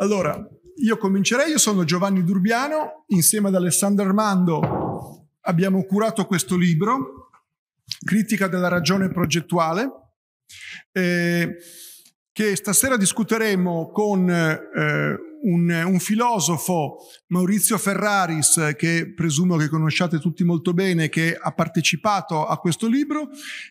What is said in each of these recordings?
Allora, io comincerei, io sono Giovanni Durbiano, insieme ad Alessandro Armando abbiamo curato questo libro, Critica della ragione progettuale, eh, che stasera discuteremo con eh, un, un, filosofo, Maurizio Ferraris, che presumo che conosciate tutti molto bene, che ha partecipato a questo libro,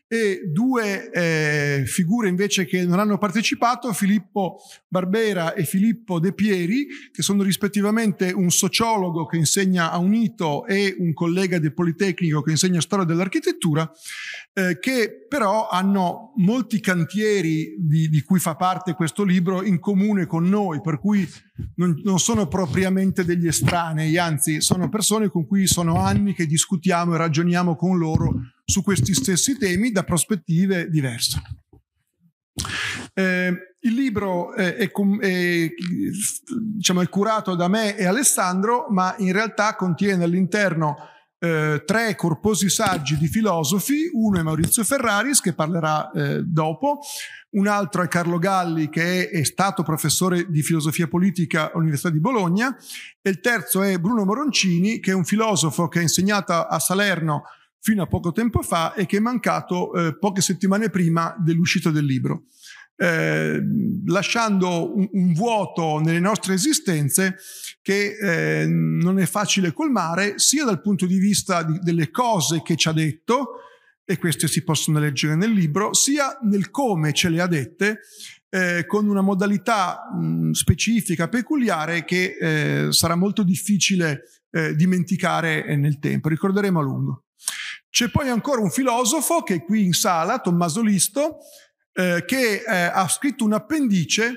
e due eh, figure invece che non hanno partecipato, Filippo Barbera e Filippo De Pieri, che sono rispettivamente un sociologo che insegna a Unito e un collega del Politecnico che insegna storia dell'architettura, eh, che però hanno molti cantieri di, di cui fa parte questo libro in comune con noi, per cui non, non, sono propriamente degli estranei, anzi sono persone con cui sono anni che discutiamo e ragioniamo con loro su questi stessi temi da prospettive diverse. Eh, il libro è, è, è, diciamo, è curato da me e Alessandro, ma in realtà contiene all'interno eh, tre corposi saggi di filosofi, uno è Maurizio Ferraris che parlerà eh, dopo, un altro è Carlo Galli che è, è, stato professore di filosofia politica all'Università di Bologna e il terzo è Bruno Moroncini che è un filosofo che ha insegnato a Salerno fino a poco tempo fa e che è mancato eh, poche settimane prima dell'uscita del libro. Eh, lasciando un, un, vuoto nelle nostre esistenze che eh, non è facile colmare sia dal punto di vista di, delle cose che ci ha detto, e queste si possono leggere nel libro, sia nel come ce le ha dette, eh, con una modalità mh, specifica, peculiare, che eh, sarà molto difficile eh, dimenticare eh, nel tempo, ricorderemo a lungo. C'è poi ancora un filosofo che è qui in sala, Tommaso Listo, eh, che ha scritto un appendice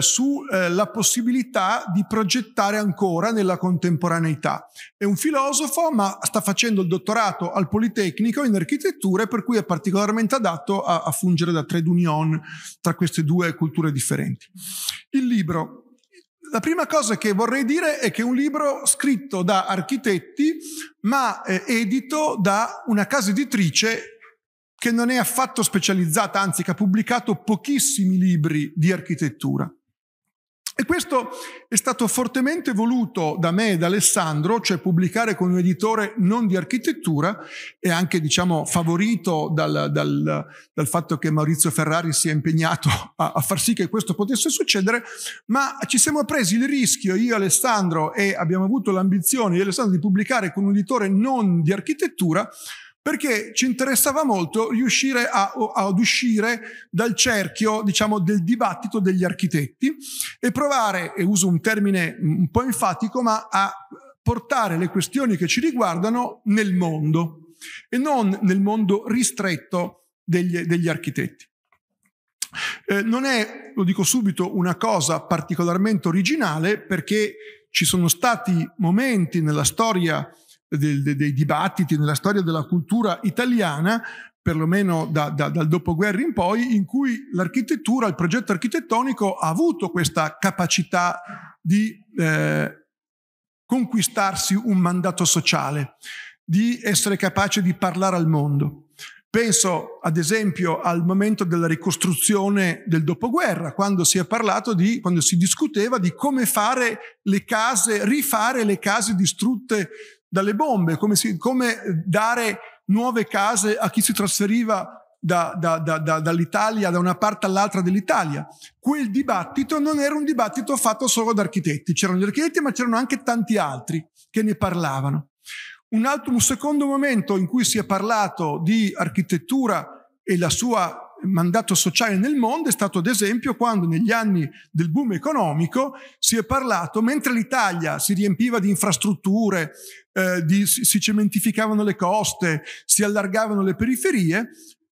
sulla eh, eh possibilità di progettare ancora nella contemporaneità. È un filosofo, ma sta facendo il dottorato al Politecnico in architettura, per cui è particolarmente adatto a, a fungere da trade union tra queste due culture differenti. Il libro. La prima cosa che vorrei dire è che è un libro scritto da architetti, ma eh, edito da una casa editrice che non è affatto specializzata, anzi che ha pubblicato pochissimi libri di architettura. E questo è stato fortemente voluto da me e da Alessandro, cioè pubblicare con un editore non di architettura e anche diciamo, favorito dal, dal, dal, fatto che Maurizio Ferrari si è impegnato a, a, far sì che questo potesse succedere, ma ci siamo presi il rischio, io e Alessandro, e abbiamo avuto l'ambizione, io Alessandro, di pubblicare con un editore non di architettura, perché ci interessava molto riuscire a, ad uscire dal cerchio, diciamo, del dibattito degli architetti e provare, e uso un termine un po' enfatico, ma a portare le questioni che ci riguardano nel mondo e non nel mondo ristretto degli, degli architetti. Eh, non è, lo dico subito, una cosa particolarmente originale perché ci sono stati momenti nella storia dei, dei dibattiti nella storia della cultura italiana perlomeno da, da, dal dopoguerra in poi, in cui l'architettura, il progetto architettonico ha avuto questa capacità di eh, conquistarsi un mandato sociale, di essere capace di parlare al mondo. Penso ad esempio al momento della ricostruzione del dopoguerra, quando si è parlato di, quando si discuteva di come fare le case, rifare le case distrutte dalle bombe, come, si, come dare nuove case a chi si trasferiva da, da, da, dall'Italia, da una parte all'altra dell'Italia. Quel dibattito non era un dibattito fatto solo da architetti, c'erano gli architetti ma c'erano anche tanti altri che ne parlavano. Un, altro, un secondo momento in cui si è parlato di architettura e la sua mandato sociale nel mondo è stato ad esempio quando negli anni del boom economico si è parlato, mentre l'Italia si riempiva di infrastrutture, eh, di, si cementificavano le coste, si allargavano le periferie,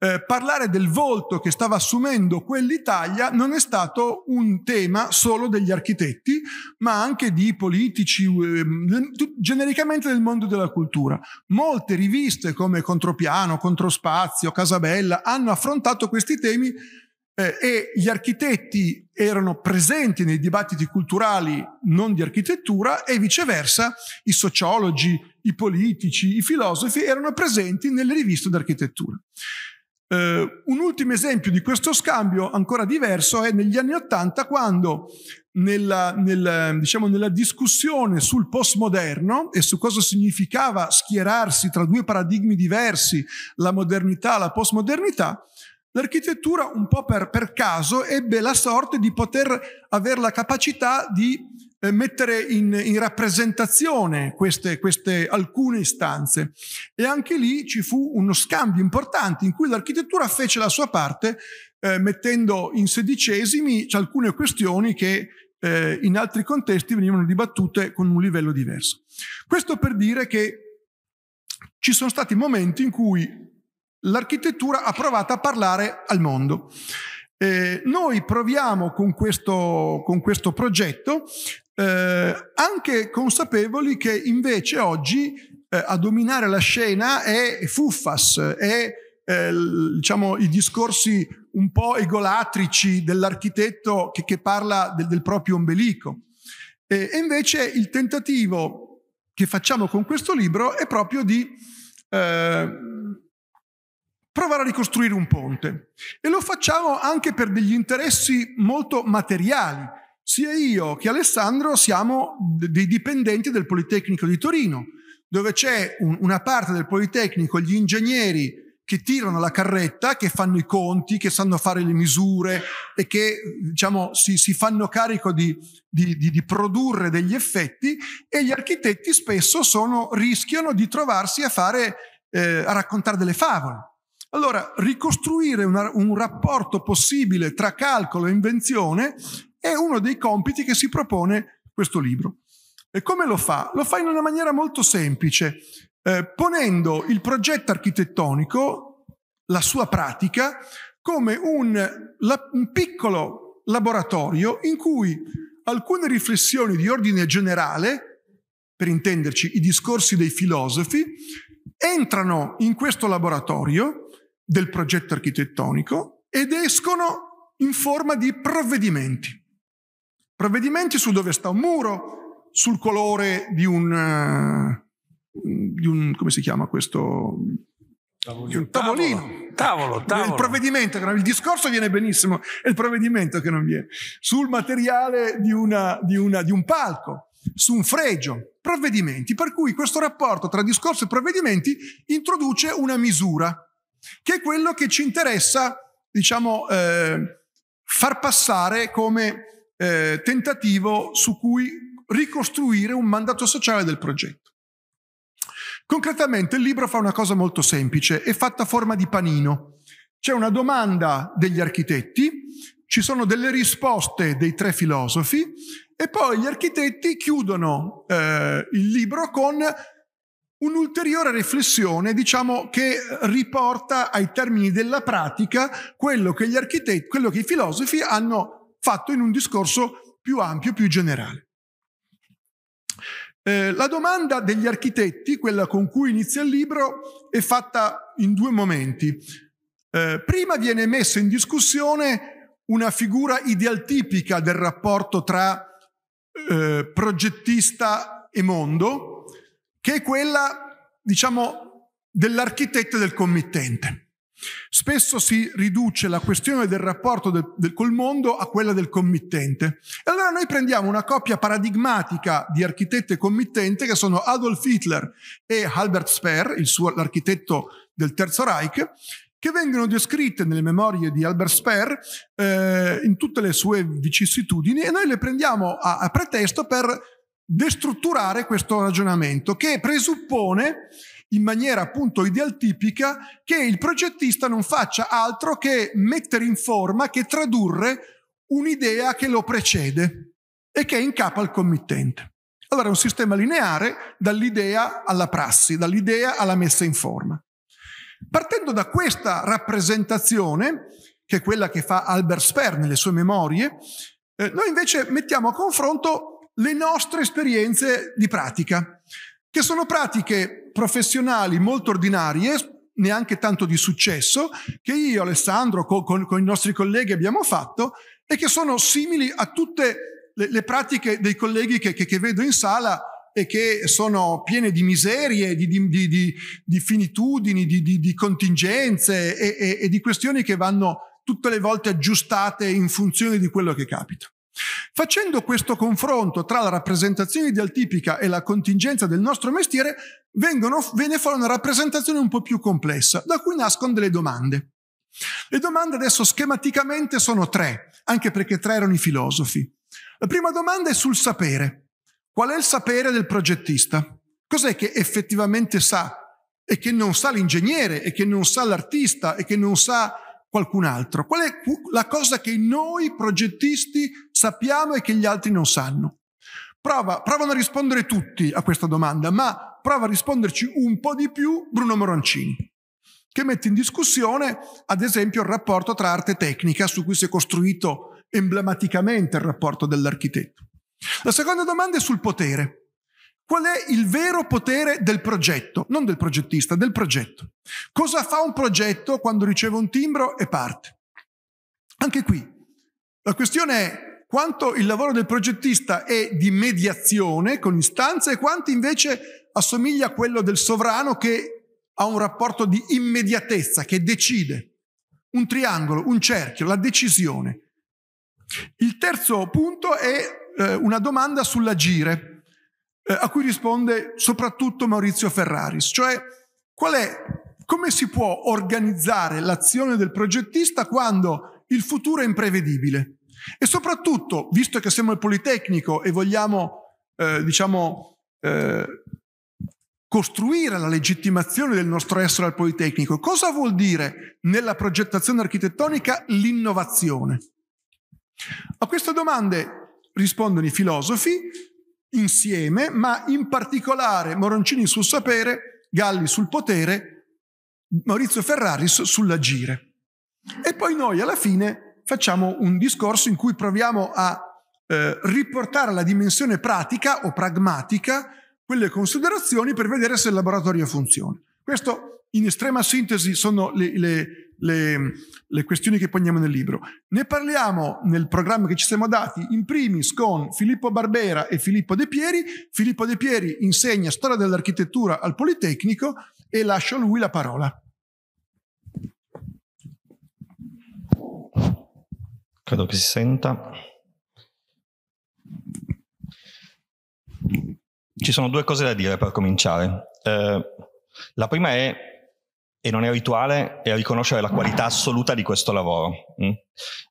eh, parlare del volto che stava assumendo quell'Italia non è stato un tema solo degli architetti, ma anche di politici, eh, genericamente del mondo della cultura. Molte riviste come Contropiano, Controspazio, Casabella hanno affrontato questi temi eh, e gli architetti erano presenti nei dibattiti culturali non di architettura e viceversa i sociologi, i politici, i filosofi erano presenti nelle riviste d'architettura. Eh, un ultimo esempio di questo scambio ancora diverso è negli anni Ottanta quando nella, nel, diciamo, nella discussione sul postmoderno e su cosa significava schierarsi tra due paradigmi diversi, la modernità e la postmodernità, l'architettura un po' per, per, caso ebbe la sorte di poter avere la capacità di eh, mettere in, in rappresentazione queste, queste, alcune istanze. E anche lì ci fu uno scambio importante in cui l'architettura fece la sua parte eh, mettendo in sedicesimi alcune questioni che eh, in altri contesti venivano dibattute con un livello diverso. Questo per dire che ci sono stati momenti in cui l'architettura ha provato a parlare al mondo. Eh, noi proviamo con questo, con questo progetto eh, anche consapevoli che invece oggi eh, a dominare la scena è Fuffas, è eh, diciamo, i discorsi un po' egolatrici dell'architetto che, che parla del, del, proprio ombelico. E invece il tentativo che facciamo con questo libro è proprio di eh, provare a ricostruire un ponte. E lo facciamo anche per degli interessi molto materiali sia io che Alessandro siamo dei dipendenti del Politecnico di Torino, dove c'è un, una parte del Politecnico, gli ingegneri che tirano la carretta, che fanno i conti, che sanno fare le misure e che diciamo, si, si fanno carico di, di, di, di, produrre degli effetti e gli architetti spesso sono, rischiano di trovarsi a, fare, eh, a raccontare delle favole. Allora, ricostruire una, un rapporto possibile tra calcolo e invenzione è uno dei compiti che si propone questo libro. E come lo fa? Lo fa in una maniera molto semplice, eh, ponendo il progetto architettonico, la sua pratica, come un, la, un piccolo laboratorio in cui alcune riflessioni di ordine generale, per intenderci i discorsi dei filosofi, entrano in questo laboratorio del progetto architettonico ed escono in forma di provvedimenti provvedimenti su dove sta un muro, sul colore di un, eh, di un come si chiama questo? Tavolino. Un tavolino. Tavolo, tavolo, Il provvedimento, il discorso viene benissimo, è il provvedimento che non viene. Sul materiale di, una, di, una, di un palco, su un fregio, provvedimenti. Per cui questo rapporto tra discorso e provvedimenti introduce una misura, che è quello che ci interessa, diciamo, eh, far passare come eh, tentativo su cui ricostruire un mandato sociale del progetto. Concretamente il libro fa una cosa molto semplice, è fatta a forma di panino. C'è una domanda degli architetti, ci sono delle risposte dei tre filosofi e poi gli architetti chiudono eh, il libro con un'ulteriore riflessione, diciamo, che riporta ai termini della pratica quello che, quello che i filosofi hanno fatto in un discorso più ampio, più generale. Eh, la domanda degli architetti, quella con cui inizia il libro, è fatta in due momenti. Eh, prima viene messa in discussione una figura idealtipica del rapporto tra eh, progettista e mondo, che è quella, diciamo, dell'architetto e del committente. Spesso si riduce la questione del rapporto del, del, col mondo a quella del committente. E allora noi prendiamo una coppia paradigmatica di architetti e committente che sono Adolf Hitler e Albert Speer, suo, l'architetto del Terzo Reich, che vengono descritte nelle memorie di Albert Speer eh, in tutte le sue vicissitudini e noi le prendiamo a, a pretesto per destrutturare questo ragionamento che presuppone in maniera appunto idealtipica che il progettista non faccia altro che mettere in forma, che tradurre un'idea che lo precede e che è in capo al committente. Allora è un sistema lineare dall'idea alla prassi, dall'idea alla messa in forma. Partendo da questa rappresentazione, che è quella che fa Albert Sperr nelle sue memorie, eh, noi invece mettiamo a confronto le nostre esperienze di pratica che sono pratiche professionali molto ordinarie, neanche tanto di successo, che io, Alessandro, con, con, con i nostri colleghi abbiamo fatto e che sono simili a tutte le, le pratiche dei colleghi che, che, che vedo in sala e che sono piene di miserie, di, di, di, di finitudini, di, contingenze e, e, e di questioni che vanno tutte le volte aggiustate in funzione di quello che capita. Facendo questo confronto tra la rappresentazione idealtipica e la contingenza del nostro mestiere, vengono, viene fuori una rappresentazione un po' più complessa, da cui nascono delle domande. Le domande adesso schematicamente sono tre, anche perché tre erano i filosofi. La prima domanda è sul sapere. Qual è il sapere del progettista? Cos'è che effettivamente sa e che non sa l'ingegnere e che non sa l'artista e che non sa qualcun altro? Qual è la cosa che noi progettisti sappiamo e che gli altri non sanno? Prova, provano a rispondere tutti a questa domanda, ma prova a risponderci un po' di più Bruno Moroncini che mette in discussione, ad esempio, il rapporto tra arte e tecnica, su cui si è costruito emblematicamente il rapporto dell'architetto. La seconda domanda è sul potere. Qual è il vero potere del progetto? Non del progettista, del progetto. Cosa fa un progetto quando riceve un timbro e parte? Anche qui, la questione è quanto il lavoro del progettista è di mediazione con istanze e quanto invece assomiglia a quello del sovrano che ha un rapporto di immediatezza, che decide. Un triangolo, un cerchio, la decisione. Il terzo punto è eh, una domanda sull'agire eh, a cui risponde soprattutto Maurizio Ferraris, cioè qual è, come si può organizzare l'azione del progettista quando il futuro è imprevedibile? E soprattutto, visto che siamo il Politecnico e vogliamo, eh, diciamo, eh, costruire la legittimazione del nostro essere al Politecnico, cosa vuol dire nella progettazione architettonica l'innovazione? A queste domande rispondono i filosofi insieme, ma in particolare Moroncini sul sapere, Galli sul potere, Maurizio Ferraris sull'agire. E poi noi alla fine facciamo un discorso in cui proviamo a eh, riportare alla dimensione pratica o pragmatica quelle considerazioni per vedere se il laboratorio funziona. Questo in estrema sintesi sono le, le, le, le questioni che poniamo nel libro. Ne parliamo nel programma che ci siamo dati, in primis con Filippo Barbera e Filippo De Pieri. Filippo De Pieri insegna storia dell'architettura al Politecnico e lascio a lui la parola. Credo che si senta. Ci sono due cose da dire per cominciare. Eh, la prima è e non è rituale è riconoscere la qualità assoluta di questo lavoro, mm?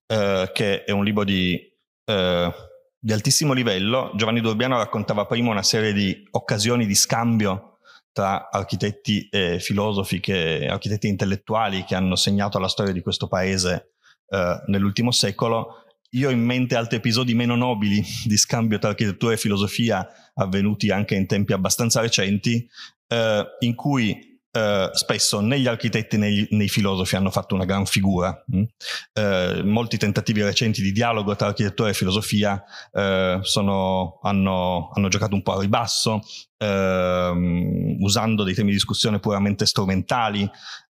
eh, che è un libro di, eh, di, altissimo livello. Giovanni Durbiano raccontava prima una serie di occasioni di scambio tra architetti e filosofi, che, architetti intellettuali che hanno segnato la storia di questo paese eh, nell'ultimo secolo. Io ho in mente altri episodi meno nobili di scambio tra architettura e filosofia avvenuti anche in tempi abbastanza recenti, eh, in cui eh, spesso né gli architetti né, gli, né, i filosofi hanno fatto una gran figura. Mm? Eh, molti tentativi recenti di dialogo tra architettura e filosofia eh, sono, hanno, hanno, giocato un po' a ribasso, ehm, usando dei temi di discussione puramente strumentali,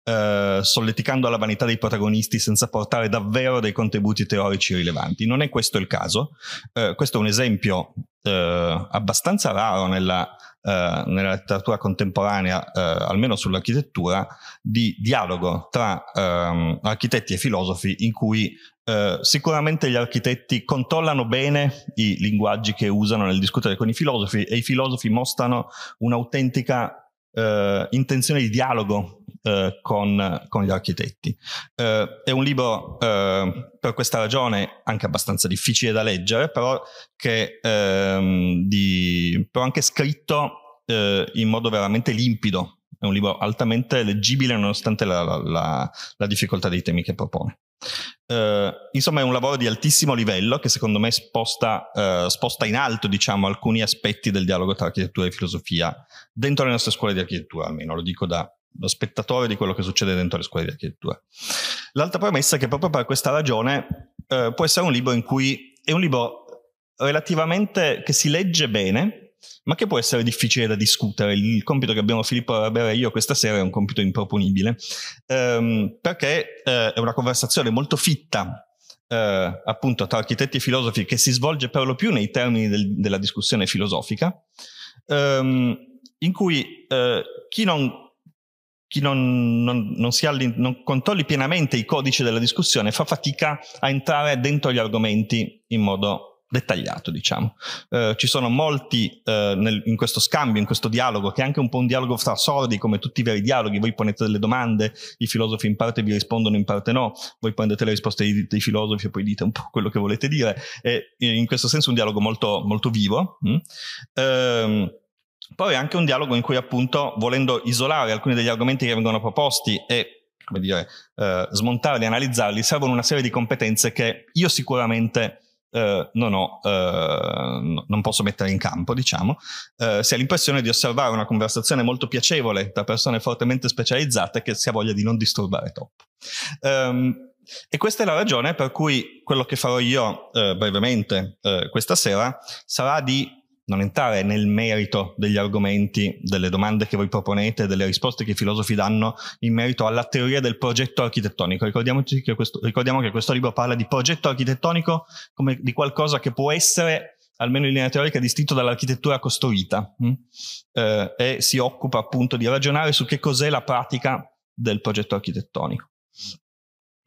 eh, solleticando la vanità dei protagonisti senza portare davvero dei contributi teorici rilevanti. Non è questo il caso. Eh, questo è un esempio abbastanza raro nella eh, nella letteratura contemporanea, eh, almeno sull'architettura, di dialogo tra ehm, architetti e filosofi in cui eh, sicuramente gli architetti controllano bene i linguaggi che usano nel discutere con i filosofi e i filosofi mostrano un'autentica eh, intenzione di dialogo eh, con, con, gli architetti. Eh, è un libro eh, per questa ragione anche abbastanza difficile da leggere, però, che, ehm, di, però anche scritto eh, in modo veramente limpido. È un libro altamente leggibile nonostante la, la, la, la difficoltà dei temi che propone. Uh, insomma, è un lavoro di altissimo livello che secondo me sposta, uh, sposta in alto diciamo, alcuni aspetti del dialogo tra architettura e filosofia dentro le nostre scuole di architettura, almeno lo dico da, lo spettatore di quello che succede dentro le scuole di architettura. L'altra premessa è che proprio per questa ragione eh, può essere un libro in cui è un libro relativamente che si legge bene, ma che può essere difficile da discutere. Il compito che abbiamo Filippo a Rabera e io questa sera è un compito improponibile, ehm, perché eh, è una conversazione molto fitta eh, appunto tra architetti e filosofi che si svolge per lo più nei termini del, della discussione filosofica, ehm, in cui eh, chi non chi non, non, non, alli- non, controlli pienamente i codici della discussione fa fatica a entrare dentro gli argomenti in modo dettagliato, diciamo. Eh, ci sono molti eh, nel, in questo scambio, in questo dialogo, che è anche un po' un dialogo fra sordi, come tutti i veri dialoghi, voi ponete delle domande, i filosofi in parte vi rispondono, in parte no, voi prendete le risposte dei, dei filosofi e poi dite un po' quello che volete dire, è in questo senso un dialogo molto, molto vivo. Mm? Eh, poi anche un dialogo in cui appunto, volendo isolare alcuni degli argomenti che vengono proposti e come dire, eh, smontarli, analizzarli, servono una serie di competenze che io sicuramente eh, non, ho, eh, non posso mettere in campo, diciamo. Eh, si ha l'impressione di osservare una conversazione molto piacevole tra persone fortemente specializzate che si ha voglia di non disturbare troppo. Um, e questa è la ragione per cui quello che farò io eh, brevemente eh, questa sera sarà di non entrare nel merito degli argomenti, delle domande che voi proponete, delle risposte che i filosofi danno in merito alla teoria del progetto architettonico. Ricordiamoci che questo, ricordiamo che questo libro parla di progetto architettonico come di qualcosa che può essere almeno in linea teorica, distinto dall'architettura costruita mm? eh, e si occupa appunto di ragionare su che cos'è la pratica del progetto architettonico.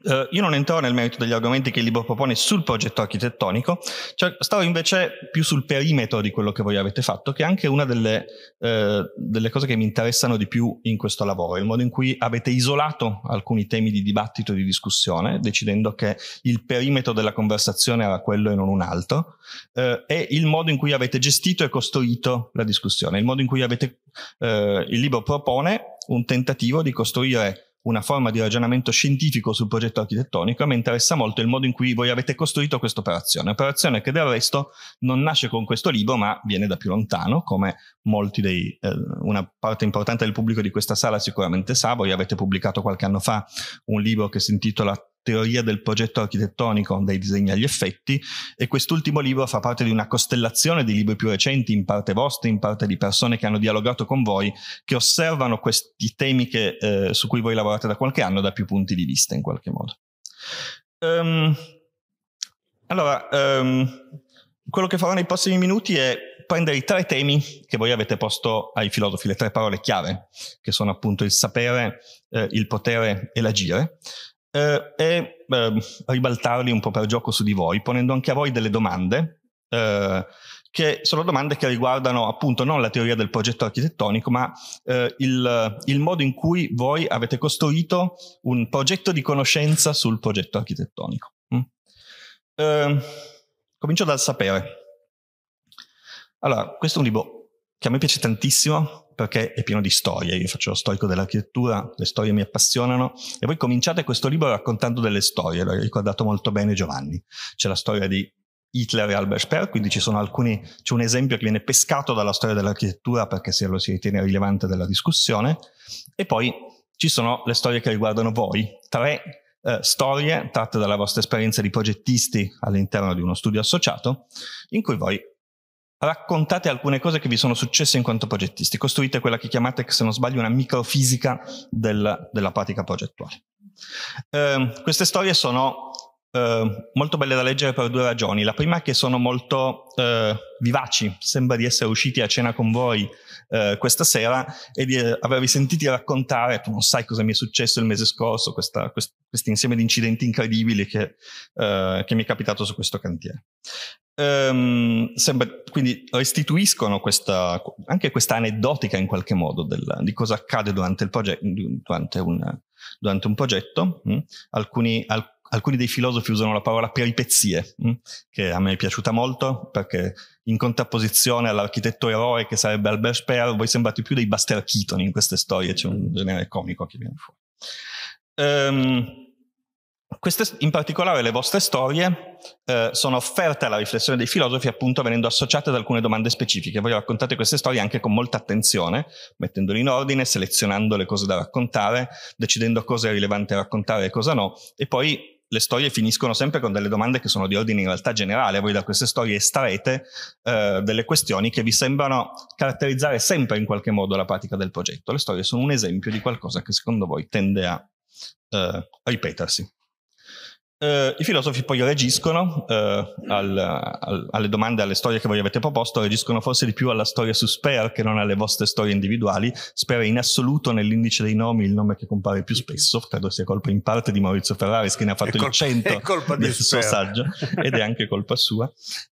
Uh, io non entro nel merito degli argomenti che il libro propone sul progetto architettonico, cioè, stavo invece più sul perimetro di quello che voi avete fatto, che è anche una delle, uh, delle, cose che mi interessano di più in questo lavoro, il modo in cui avete isolato alcuni temi di dibattito e di discussione, decidendo che il perimetro della conversazione era quello e non un altro, uh, e il modo in cui avete gestito e costruito la discussione, il modo in cui avete, il libro propone un tentativo di costruire una forma di ragionamento scientifico sul progetto architettonico, a me interessa molto il modo in cui voi avete costruito questa operazione, operazione che del resto non nasce con questo libro ma viene da più lontano, come molti dei, eh, una parte importante del pubblico di questa sala sicuramente sa, voi avete pubblicato qualche anno fa un libro che si intitola teoria del progetto architettonico dai disegni agli effetti e quest'ultimo libro fa parte di una costellazione di libri più recenti, in parte vostri, in parte di persone che hanno dialogato con voi, che osservano questi temi che, eh, su cui voi lavorate da qualche anno da più punti di vista in qualche modo. Um, allora, um, quello che farò nei prossimi minuti è prendere i tre temi che voi avete posto ai filosofi, le tre parole chiave, che sono appunto il sapere, eh, il potere e l'agire eh, e eh, ribaltarli un po' per gioco su di voi, ponendo anche a voi delle domande, eh, che sono domande che riguardano appunto non la teoria del progetto architettonico, ma eh, il, il, modo in cui voi avete costruito un progetto di conoscenza sul progetto architettonico. Mm. Ehm, comincio dal sapere. Allora, questo è un libro che a me piace tantissimo, perché è pieno di storie. Io faccio lo storico dell'architettura, le storie mi appassionano. E voi cominciate questo libro raccontando delle storie, l'ha ricordato molto bene Giovanni. C'è la storia di Hitler e Albert Speer, quindi ci sono alcuni, c'è un esempio che viene pescato dalla storia dell'architettura perché se lo si ritiene rilevante della discussione. E poi ci sono le storie che riguardano voi, tre eh, storie tratte dalla vostra esperienza di progettisti all'interno di uno studio associato, in cui voi raccontate alcune cose che vi sono successe in quanto progettisti, costruite quella che chiamate, se non sbaglio, una microfisica del, della pratica progettuale. Eh, queste storie sono eh, molto belle da leggere per due ragioni. La prima è che sono molto eh, vivaci, sembra di essere usciti a cena con voi eh, questa sera e di eh, avervi sentiti raccontare, tu non sai cosa mi è successo il mese scorso, questo quest, insieme di incidenti incredibili che, eh, che mi è capitato su questo cantiere. Um, sembra, quindi restituiscono questa, anche questa aneddotica in qualche modo del, di cosa accade durante, proget- durante, un, durante un, progetto. Mm? Alcuni, al, alcuni, dei filosofi usano la parola peripezie, mm? che a me è piaciuta molto perché in contrapposizione all'architetto eroe che sarebbe Albert Speer, voi sembrate più dei Buster Keaton in queste storie, c'è un genere comico che viene fuori. Um, queste, in particolare le vostre storie eh, sono offerte alla riflessione dei filosofi appunto venendo associate ad alcune domande specifiche. Voi raccontate queste storie anche con molta attenzione, mettendole in ordine, selezionando le cose da raccontare, decidendo cosa è rilevante raccontare e cosa no, e poi le storie finiscono sempre con delle domande che sono di ordine in realtà generale. Voi da queste storie estraete eh, delle questioni che vi sembrano caratterizzare sempre in qualche modo la pratica del progetto. Le storie sono un esempio di qualcosa che secondo voi tende a eh, ripetersi. Eh, I filosofi poi reagiscono eh, al, al, alle domande, alle storie che voi avete proposto, reagiscono forse di più alla storia su Sper che non alle vostre storie individuali. Sper è in assoluto nell'indice dei nomi il nome che compare più spesso, credo sia colpa in parte di Maurizio Ferraris che ne ha fatto colpa, il 100 del suo saggio ed è anche colpa sua.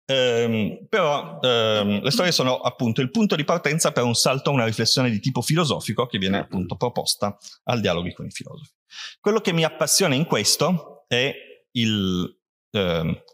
Eh, però ehm, le storie sono appunto il punto di partenza per un salto a una riflessione di tipo filosofico che viene appunto proposta al dialogo con i filosofi. Quello che mi appassiona in questo è il, eh,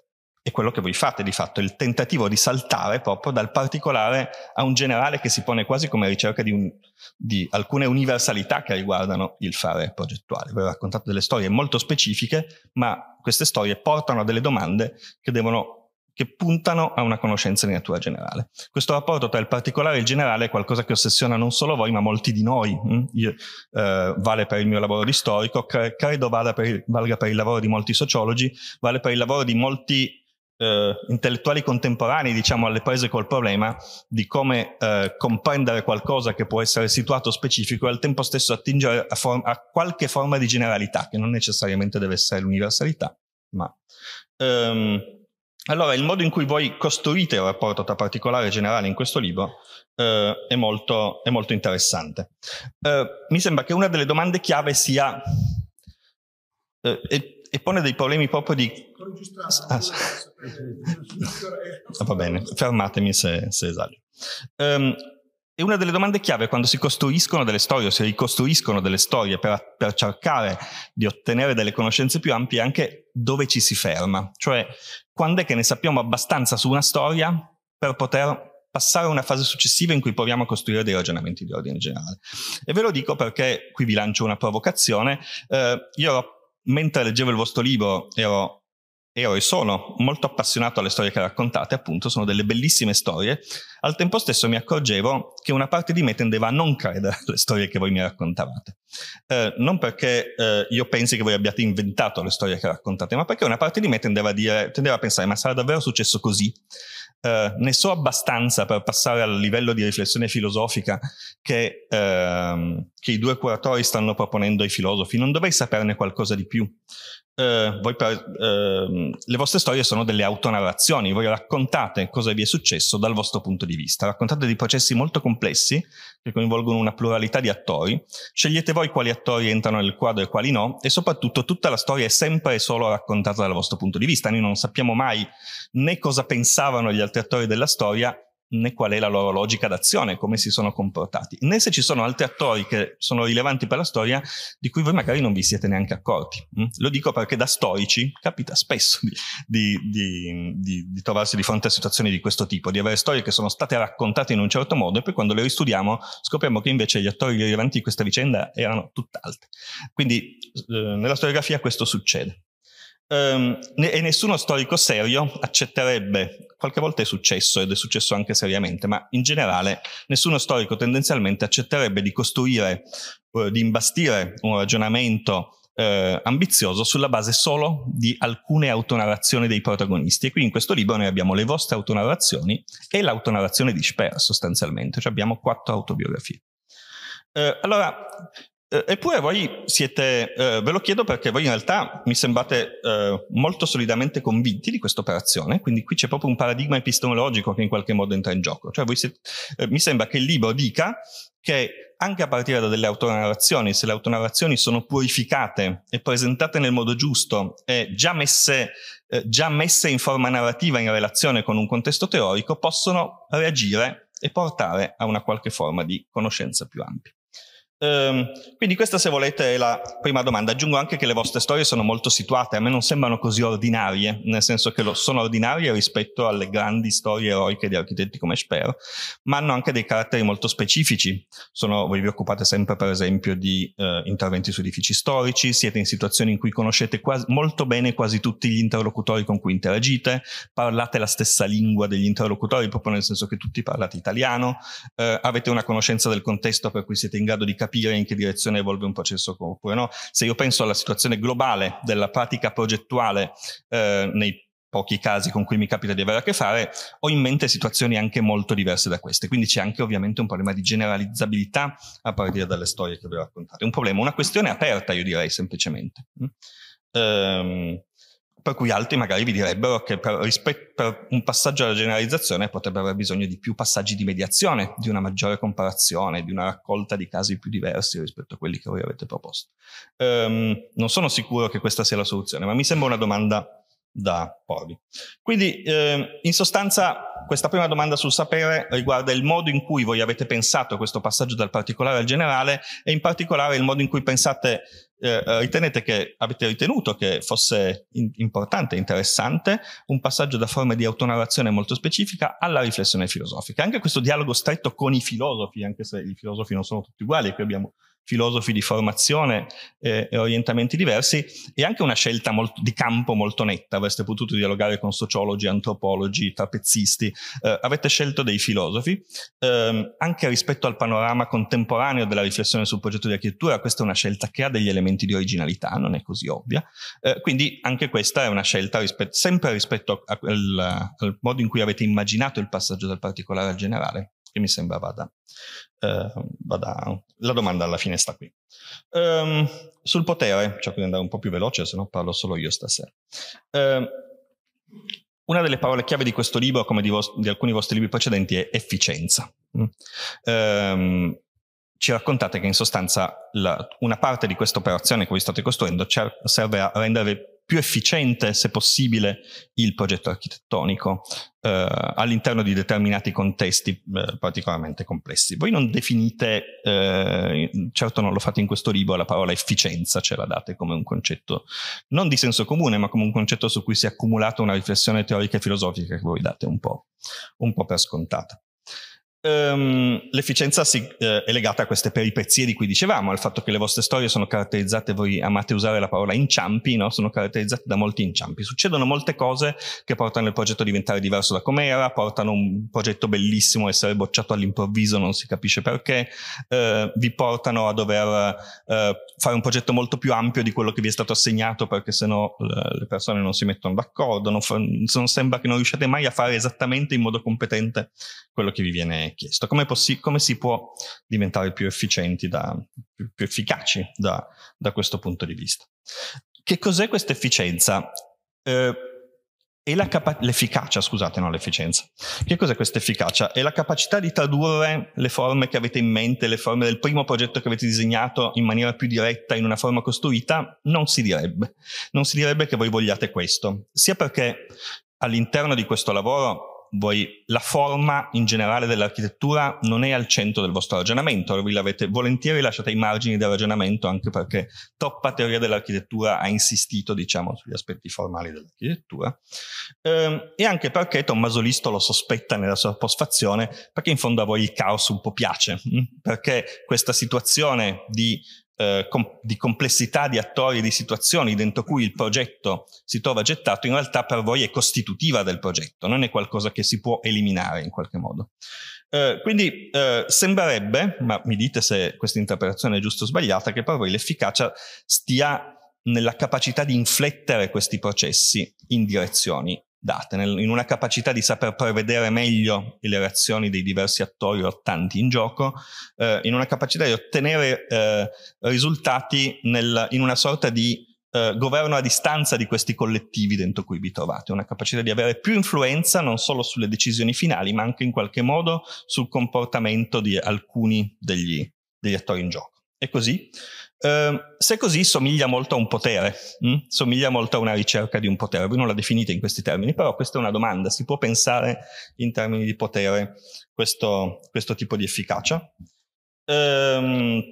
è quello che voi fate di fatto, il tentativo di saltare proprio dal particolare a un generale che si pone quasi come ricerca di, un, di alcune universalità che riguardano il fare progettuale. Vi ho raccontato delle storie molto specifiche, ma queste storie portano a delle domande che devono che puntano a una conoscenza di natura generale. Questo rapporto tra il particolare e il generale è qualcosa che ossessiona non solo voi, ma molti di noi. Hm? Io, eh, vale per il mio lavoro di storico, cre- credo vada per il, valga per il lavoro di molti sociologi, vale per il lavoro di molti eh, intellettuali contemporanei, diciamo, alle prese col problema di come eh, comprendere qualcosa che può essere situato specifico e al tempo stesso attingere a, for- a qualche forma di generalità, che non necessariamente deve essere l'universalità, ma... Ehm, allora, il modo in cui voi costruite il rapporto tra particolare e generale in questo libro eh, è, molto, è, molto, interessante. Eh, mi sembra che una delle domande chiave sia... Eh, e, e, pone dei problemi proprio di... Ah, va bene, fermatemi se, se esalio. Um, ehm, e una delle domande chiave quando si costruiscono delle storie o si ricostruiscono delle storie per, per, cercare di ottenere delle conoscenze più ampie è anche dove ci si ferma, cioè quando è che ne sappiamo abbastanza su una storia per poter passare a una fase successiva in cui proviamo a costruire dei ragionamenti di ordine generale. E ve lo dico perché qui vi lancio una provocazione. Eh, io mentre leggevo il vostro libro ero ero e sono molto appassionato alle storie che raccontate, appunto, sono delle bellissime storie. Al tempo stesso mi accorgevo che una parte di me tendeva a non credere alle storie che voi mi raccontavate. Eh, non perché eh, io pensi che voi abbiate inventato le storie che raccontate, ma perché una parte di me tendeva a, dire, tendeva a pensare, ma sarà davvero successo così? Eh, ne so abbastanza per passare al livello di riflessione filosofica che, ehm, che i due curatori stanno proponendo ai filosofi, non dovrei saperne qualcosa di più eh, voi per, eh, le vostre storie sono delle autonarrazioni, voi raccontate cosa vi è successo dal vostro punto di vista, raccontate di processi molto complessi che coinvolgono una pluralità di attori, scegliete voi quali attori entrano nel quadro e quali no e soprattutto tutta la storia è sempre e solo raccontata dal vostro punto di vista, noi non sappiamo mai né cosa pensavano gli altri attori della storia né qual è la loro logica d'azione, come si sono comportati, né se ci sono altri attori che sono rilevanti per la storia di cui voi magari non vi siete neanche accorti. Mm? Lo dico perché da storici capita spesso di, di, di, di trovarsi di fronte a situazioni di questo tipo, di avere storie che sono state raccontate in un certo modo e poi quando le ristudiamo scopriamo che invece gli attori rilevanti di questa vicenda erano tutt'altri. Quindi eh, nella storiografia questo succede. Um, e nessuno storico serio accetterebbe qualche volta è successo ed è successo anche seriamente, ma in generale nessuno storico tendenzialmente accetterebbe di costruire, eh, di imbastire un ragionamento eh, ambizioso sulla base solo di alcune autonarrazioni dei protagonisti. E qui in questo libro noi abbiamo le vostre autonarrazioni e l'autonarrazione di Sper sostanzialmente, cioè abbiamo quattro autobiografie. Eh, allora, eh, eppure voi siete, eh, ve lo chiedo perché voi in realtà mi sembrate eh, molto solidamente convinti di questa operazione, quindi qui c'è proprio un paradigma epistemologico che in qualche modo entra in gioco. Cioè siete, eh, mi sembra che il libro dica che anche a partire da delle autonarrazioni, se le autonarrazioni sono purificate e presentate nel modo giusto e già messe, eh, già messe in forma narrativa in relazione con un contesto teorico, possono reagire e portare a una qualche forma di conoscenza più ampia. Ehm, quindi questa se volete è la prima domanda. Aggiungo anche che le vostre storie sono molto situate, a me non sembrano così ordinarie, nel senso che sono ordinarie rispetto alle grandi storie eroiche di architetti come Sper, ma hanno anche dei caratteri molto specifici. Sono, voi vi occupate sempre per esempio di eh, interventi su edifici storici, siete in situazioni in cui conoscete quasi, molto bene quasi tutti gli interlocutori con cui interagite, parlate la stessa lingua degli interlocutori, proprio nel senso che tutti parlate italiano, eh, avete una conoscenza del contesto per cui siete in grado di capire capire in che direzione evolve un processo oppure no. Se io penso alla situazione globale della pratica progettuale eh, nei pochi casi con cui mi capita di avere a che fare, ho in mente situazioni anche molto diverse da queste. Quindi c'è anche ovviamente un problema di generalizzabilità a partire dalle storie che vi ho raccontato. È un problema, una questione aperta, io direi semplicemente. Um, per cui altri magari vi direbbero che per, rispe- per un passaggio alla generalizzazione potrebbe aver bisogno di più passaggi di mediazione, di una maggiore comparazione, di una raccolta di casi più diversi rispetto a quelli che voi avete proposto. Um, non sono sicuro che questa sia la soluzione, ma mi sembra una domanda da Poli. Quindi, eh, in sostanza, questa prima domanda sul sapere riguarda il modo in cui voi avete pensato questo passaggio dal particolare al generale e in particolare il modo in cui pensate, eh, eh, ritenete che, avete ritenuto che fosse in, importante, interessante, un passaggio da forme di autonarrazione molto specifica alla riflessione filosofica. Anche questo dialogo stretto con i filosofi, anche se i filosofi non sono tutti uguali, qui abbiamo filosofi di formazione eh, e orientamenti diversi e anche una scelta molto, di campo molto netta. Avreste potuto dialogare con sociologi, antropologi, trapezzisti. Eh, avete scelto dei filosofi. Eh, anche rispetto al panorama contemporaneo della riflessione sul progetto di architettura, questa è una scelta che ha degli elementi di originalità, non è così ovvia. Eh, quindi anche questa è una scelta rispetto, sempre rispetto a, a, al, al modo in cui avete immaginato il passaggio dal particolare al generale che mi sembra vada, eh, vada, la domanda alla fine sta qui. Um, sul potere, cerco cioè, di andare un po' più veloce, se no parlo solo io stasera. Um, una delle parole chiave di questo libro, come di, vostri, di alcuni vostri libri precedenti, è efficienza. Um, ci raccontate che in sostanza la, una parte di questa operazione che voi state costruendo serve a rendervi più efficiente, se possibile, il progetto architettonico eh, all'interno di determinati contesti eh, particolarmente complessi. Voi non definite, eh, certo non lo fate in questo libro, la parola efficienza ce la date come un concetto non di senso comune, ma come un concetto su cui si è accumulata una riflessione teorica e filosofica che voi date un po', un po per scontata. Um, l'efficienza si, eh, è legata a queste peripezie di cui dicevamo, al fatto che le vostre storie sono caratterizzate, voi amate usare la parola inciampi, no? sono caratterizzate da molti inciampi. Succedono molte cose che portano il progetto a diventare diverso da com'era, portano un progetto bellissimo a essere bocciato all'improvviso, non si capisce perché, eh, vi portano a dover eh, fare un progetto molto più ampio di quello che vi è stato assegnato perché sennò eh, le persone non si mettono d'accordo, non, non sembra che non riusciate mai a fare esattamente in modo competente quello che vi viene chiesto, come, possi- come si può diventare più efficienti, da, più, più, efficaci da, da, questo punto di vista. Che cos'è questa efficienza? Eh, è capa- l'efficacia, scusate, non l'efficienza. Che cos'è questa efficacia? È la capacità di tradurre le forme che avete in mente, le forme del primo progetto che avete disegnato in maniera più diretta in una forma costruita? Non si direbbe. Non si direbbe che voi vogliate questo, sia perché all'interno di questo lavoro voi, la forma in generale dell'architettura non è al centro del vostro ragionamento, voi l'avete volentieri lasciata ai margini del ragionamento anche perché troppa teoria dell'architettura ha insistito diciamo sugli aspetti formali dell'architettura ehm, e anche perché Tommaso Listo lo sospetta nella sua posfazione perché in fondo a voi il caos un po' piace, hm? perché questa situazione di eh, com- di complessità di attori e di situazioni dentro cui il progetto si trova gettato, in realtà per voi è costitutiva del progetto, non è qualcosa che si può eliminare in qualche modo. Eh, quindi eh, sembrerebbe, ma mi dite se questa interpretazione è giusta o sbagliata, che per voi l'efficacia stia nella capacità di inflettere questi processi in direzioni date, nel, in una capacità di saper prevedere meglio le reazioni dei diversi attori o tanti in gioco, eh, in una capacità di ottenere eh, risultati nel, in una sorta di eh, governo a distanza di questi collettivi dentro cui vi trovate, una capacità di avere più influenza non solo sulle decisioni finali, ma anche in qualche modo sul comportamento di alcuni degli, degli attori in gioco. E così Ehm, se così somiglia molto a un potere, mh? Mm? somiglia molto a una ricerca di un potere. Voi non la definite in questi termini, però questa è una domanda. Si può pensare in termini di potere questo, questo tipo di efficacia? Um,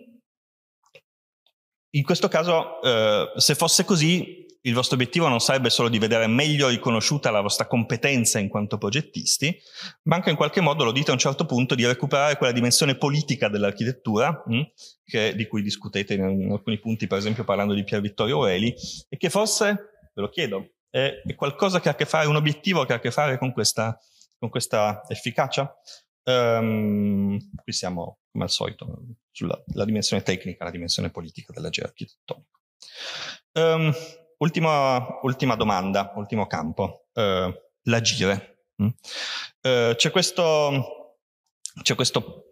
in questo caso, uh, se fosse così, il vostro obiettivo non sarebbe solo di vedere meglio riconosciuta la vostra competenza in quanto progettisti, ma anche in qualche modo, lo dite a un certo punto, di recuperare quella dimensione politica dell'architettura, hm, che, di cui discutete in, alcuni punti, per esempio parlando di Pier Vittorio Oreli, e che forse, ve lo chiedo, è, è qualcosa che ha a che fare, un obiettivo che ha a che fare con questa, con questa efficacia? Um, qui siamo, come al solito, sulla dimensione tecnica, la dimensione politica della gerarchia architettonica. Um, Ultima, ultima domanda, ultimo campo, eh, l'agire. Mm? Eh, c'è questo, c'è questo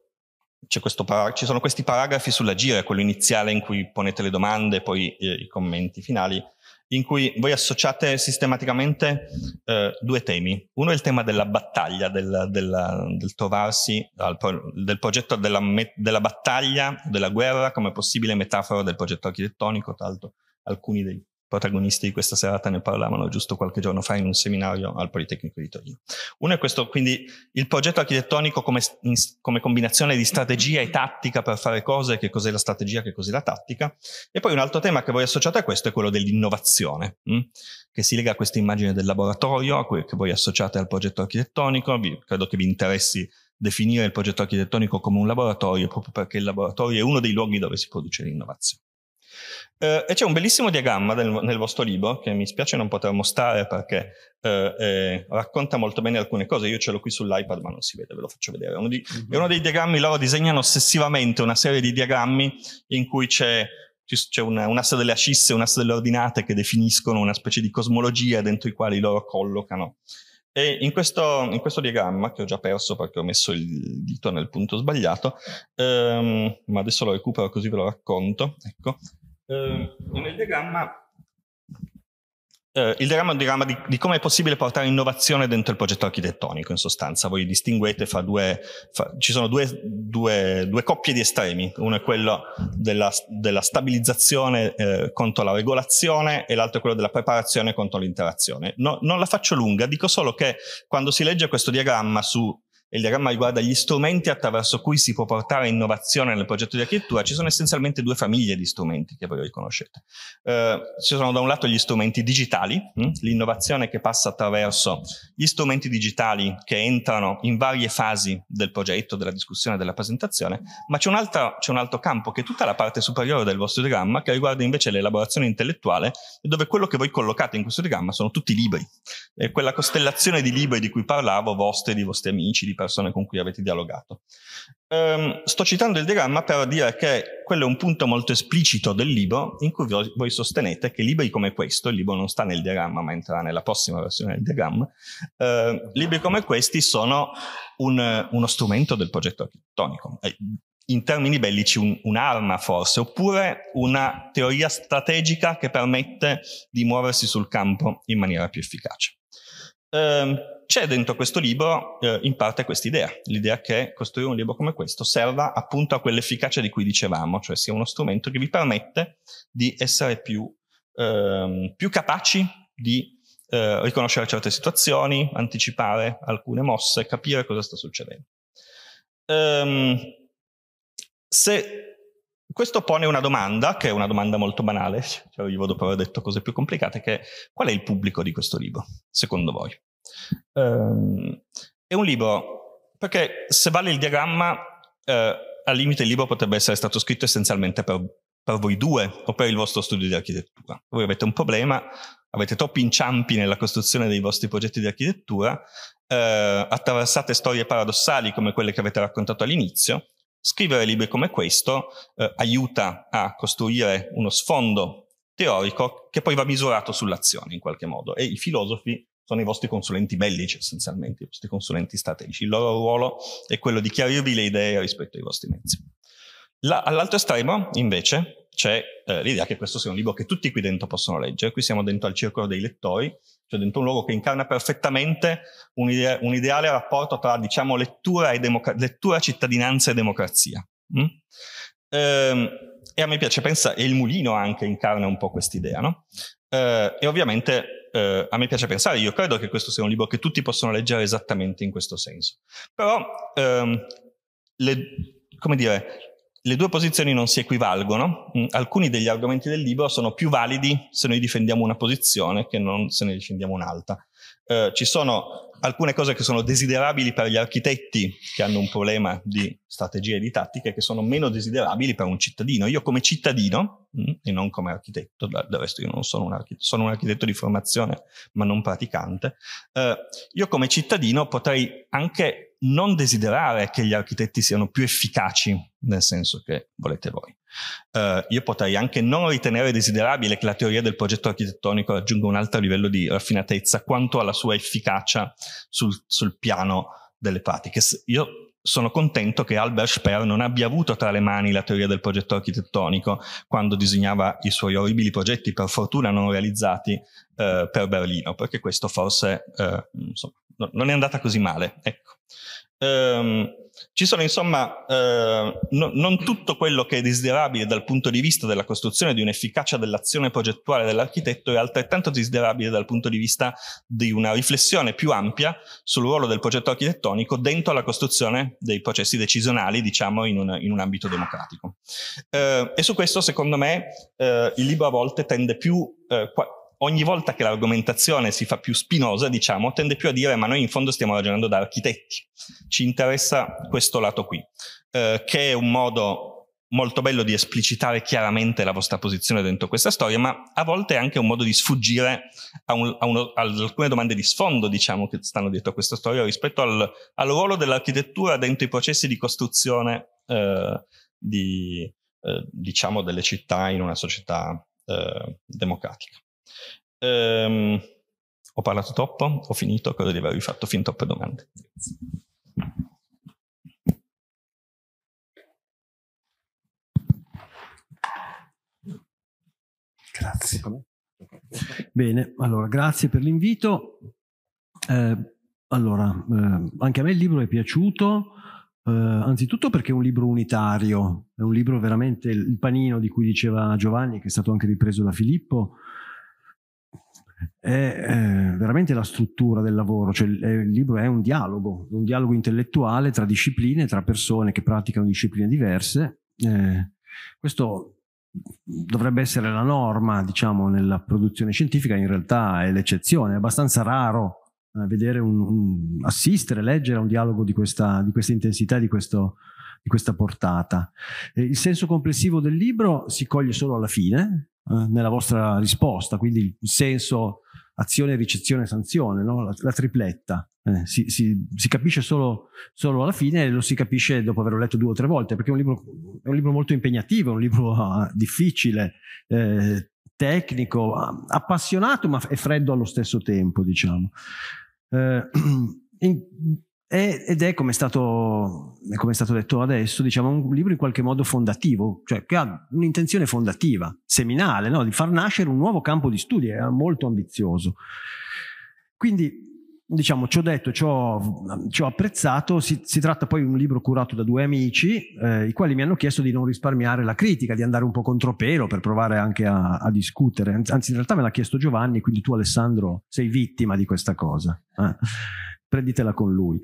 Par- ci sono questi paragrafi sull'agire, quello iniziale in cui ponete le domande e poi eh, i commenti finali, in cui voi associate sistematicamente eh, due temi. Uno è il tema della battaglia, del, della, del trovarsi, pro- del progetto della, me- della, battaglia, della guerra come possibile metafora del progetto architettonico, tra l'altro alcuni dei protagonisti di questa serata ne parlavano giusto qualche giorno fa in un seminario al Politecnico di Torino. Uno è questo, quindi il progetto architettonico come, in, come combinazione di strategia e tattica per fare cose, che cos'è la strategia, che cos'è la tattica. E poi un altro tema che voi associate a questo è quello dell'innovazione, mh? Mm? che si lega a questa immagine del laboratorio a che voi associate al progetto architettonico. Vi, credo che vi interessi definire il progetto architettonico come un laboratorio proprio perché il laboratorio è uno dei luoghi dove si produce l'innovazione. Eh, e c'è un bellissimo diagramma del, nel vostro libro che mi spiace non poter mostrare perché eh, eh, racconta molto bene alcune cose. Io ce l'ho qui sull'iPad, ma non si vede, ve lo faccio vedere. Uno di, mm-hmm. È uno dei diagrammi, loro disegnano ossessivamente una serie di diagrammi in cui c'è c'è una, un delle ascisse, un'asse delle ordinate che definiscono una specie di cosmologia dentro i quali loro collocano. E in questo, in questo diagramma, che ho già perso perché ho messo il dito nel punto sbagliato, ehm, ma adesso lo recupero così ve lo racconto, ecco, eh, nel diagramma, eh, il diagramma è un diagramma di, di come è possibile portare innovazione dentro il progetto architettonico, in sostanza. Voi distinguete fra due, fra, ci sono due, due, due, coppie di estremi, uno è quello della, della stabilizzazione eh, contro la regolazione e l'altro è quello della preparazione contro l'interazione. No, non la faccio lunga, dico solo che quando si legge questo diagramma su il diagramma riguarda gli strumenti attraverso cui si può portare innovazione nel progetto di architettura, ci sono essenzialmente due famiglie di strumenti che voi riconoscete. Eh, ci sono da un lato gli strumenti digitali, hm? l'innovazione che passa attraverso gli strumenti digitali che entrano in varie fasi del progetto, della discussione, della presentazione, ma c'è un, altro, c'è un altro campo che è tutta la parte superiore del vostro diagramma che riguarda invece l'elaborazione intellettuale dove quello che voi collocate in questo diagramma sono tutti libri. E quella costellazione di libri di cui parlavo, vostri, di vostri amici, di persone con cui avete dialogato. Um, sto citando il diagramma per dire che quello è un punto molto esplicito del libro in cui voi sostenete che libri come questo, il libro non sta nel diagramma ma entrerà nella prossima versione del diagramma, uh, libri come questi sono un, uno strumento del progetto architettonico eh, in termini bellici un, un'arma forse, oppure una teoria strategica che permette di muoversi sul campo in maniera più efficace. Ehm, c'è dentro questo libro eh, in parte questa idea, l'idea che costruire un libro come questo serva appunto a quell'efficacia di cui dicevamo, cioè sia uno strumento che vi permette di essere più, ehm, più capaci di eh, riconoscere certe situazioni, anticipare alcune mosse, capire cosa sta succedendo. Um, se questo pone una domanda, che è una domanda molto banale, cioè io dopo aver detto cose più complicate, che è qual è il pubblico di questo libro, secondo voi? Um, è un libro, perché se vale il diagramma, eh, al limite il libro potrebbe essere stato scritto essenzialmente per, per voi due o per il vostro studio di architettura. Voi avete un problema, avete troppi inciampi nella costruzione dei vostri progetti di architettura, eh, attraversate storie paradossali come quelle che avete raccontato all'inizio Scrivere libri come questo eh, aiuta a costruire uno sfondo teorico che poi va misurato sull'azione in qualche modo e i filosofi sono i vostri consulenti bellici essenzialmente, i vostri consulenti strategici. Il loro ruolo è quello di chiarirvi le idee rispetto ai vostri mezzi. La, all'altro estremo, invece, c'è eh, l'idea che questo sia un libro che tutti qui dentro possono leggere. Qui siamo dentro al circolo dei lettori cioè dentro un luogo che incarna perfettamente un, idea, un ideale rapporto tra, diciamo, lettura, e democ- lettura, cittadinanza e democrazia. Mm? Ehm, e a me piace pensare, e il mulino anche incarna un po' quest'idea, no? Eh, e ovviamente eh, a me piace pensare, io credo che questo sia un libro che tutti possono leggere esattamente in questo senso. Però, ehm, le, come dire, le due posizioni non si equivalgono. Mm, alcuni degli argomenti del libro sono più validi se noi difendiamo una posizione che non se ne difendiamo un'altra. Eh, ci sono alcune cose che sono desiderabili per gli architetti che hanno un problema di strategia e di tattica che sono meno desiderabili per un cittadino. Io come cittadino, mm, e non come architetto, del resto io non sono un architetto, sono un architetto di formazione ma non praticante, eh, io come cittadino potrei anche non desiderare che gli architetti siano più efficaci nel senso che volete voi. Uh, io potrei anche non ritenere desiderabile che la teoria del progetto architettonico raggiunga un altro livello di raffinatezza quanto alla sua efficacia sul, sul piano delle pratiche. Io sono contento che Albert Speer non abbia avuto tra le mani la teoria del progetto architettonico quando disegnava i suoi orribili progetti, per fortuna non realizzati, eh, per Berlino, perché questo forse eh, insomma, non è andata così male. Ecco. Ehm, ci sono insomma eh, no, non tutto quello che è desiderabile dal punto di vista della costruzione di un'efficacia dell'azione progettuale dell'architetto è altrettanto desiderabile dal punto di vista di una riflessione più ampia sul ruolo del progetto architettonico dentro la costruzione dei processi decisionali diciamo in un, in un ambito democratico. Ehm, e su questo secondo me eh, il libro a volte tende più eh, ogni volta che l'argomentazione si fa più spinosa, diciamo, tende più a dire ma noi in fondo stiamo ragionando da architetti, ci interessa questo lato qui, eh, che è un modo molto bello di esplicitare chiaramente la vostra posizione dentro questa storia, ma a volte è anche un modo di sfuggire a, un, a, uno, a alcune domande di sfondo, diciamo, che stanno dietro a questa storia rispetto al, al ruolo dell'architettura dentro i processi di costruzione eh, di, eh, diciamo, delle città in una società eh, democratica. Ehm, ho parlato troppo, ho finito, credo di avervi fatto fin troppe domande. Grazie. Bene, allora grazie per l'invito. Eh, allora, eh, anche a me il libro è piaciuto, eh, anzitutto perché è un libro unitario, è un libro veramente il panino di cui diceva Giovanni, che è stato anche ripreso da Filippo, è, veramente la struttura del lavoro, cioè il libro è un dialogo, un dialogo intellettuale tra discipline, tra persone che praticano discipline diverse. Eh, questo dovrebbe essere la norma, diciamo, nella produzione scientifica, in realtà è l'eccezione, è abbastanza raro eh, vedere un, un, assistere, leggere a un dialogo di questa, di questa intensità, di, questo, di, questa portata. Eh, il senso complessivo del libro si coglie solo alla fine, eh, nella vostra risposta, quindi il senso azione, ricezione, sanzione, no? la, la, tripletta. Eh, si, si, si, capisce solo, solo, alla fine e lo si capisce dopo averlo letto due o tre volte, perché è un libro, è un libro molto impegnativo, è un libro uh, difficile, eh, tecnico, uh, appassionato ma è freddo allo stesso tempo, diciamo. Eh, in, ed è come è, stato, come è stato detto adesso, diciamo, un libro in qualche modo fondativo, cioè che ha un'intenzione fondativa, seminale, no? di far nascere un nuovo campo di studio, è molto ambizioso. Quindi diciamo, ci ho detto, ci ho, ci ho apprezzato, si, si, tratta poi di un libro curato da due amici, eh, i quali mi hanno chiesto di non risparmiare la critica, di andare un po' contropelo per provare anche a, a, discutere, anzi in realtà me l'ha chiesto Giovanni, quindi tu Alessandro sei vittima di questa cosa. Eh prenditela con lui.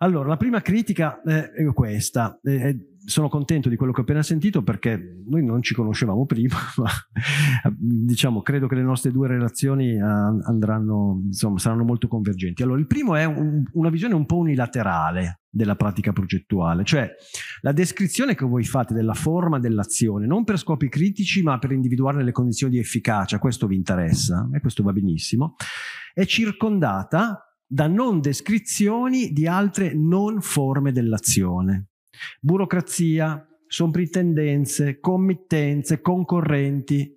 Allora, la prima critica eh, è questa. Eh, eh, sono contento di quello che ho appena sentito perché noi non ci conoscevamo prima, ma diciamo, credo che le nostre due relazioni andranno, insomma, saranno molto convergenti. Allora, il primo è un, una visione un po' unilaterale della pratica progettuale, cioè la descrizione che voi fate della forma dell'azione, non per scopi critici, ma per individuarne le condizioni di efficacia, questo vi interessa e questo va benissimo, è circondata da non descrizioni di altre non forme dell'azione. Burocrazia, sovrintendenze, committenze, concorrenti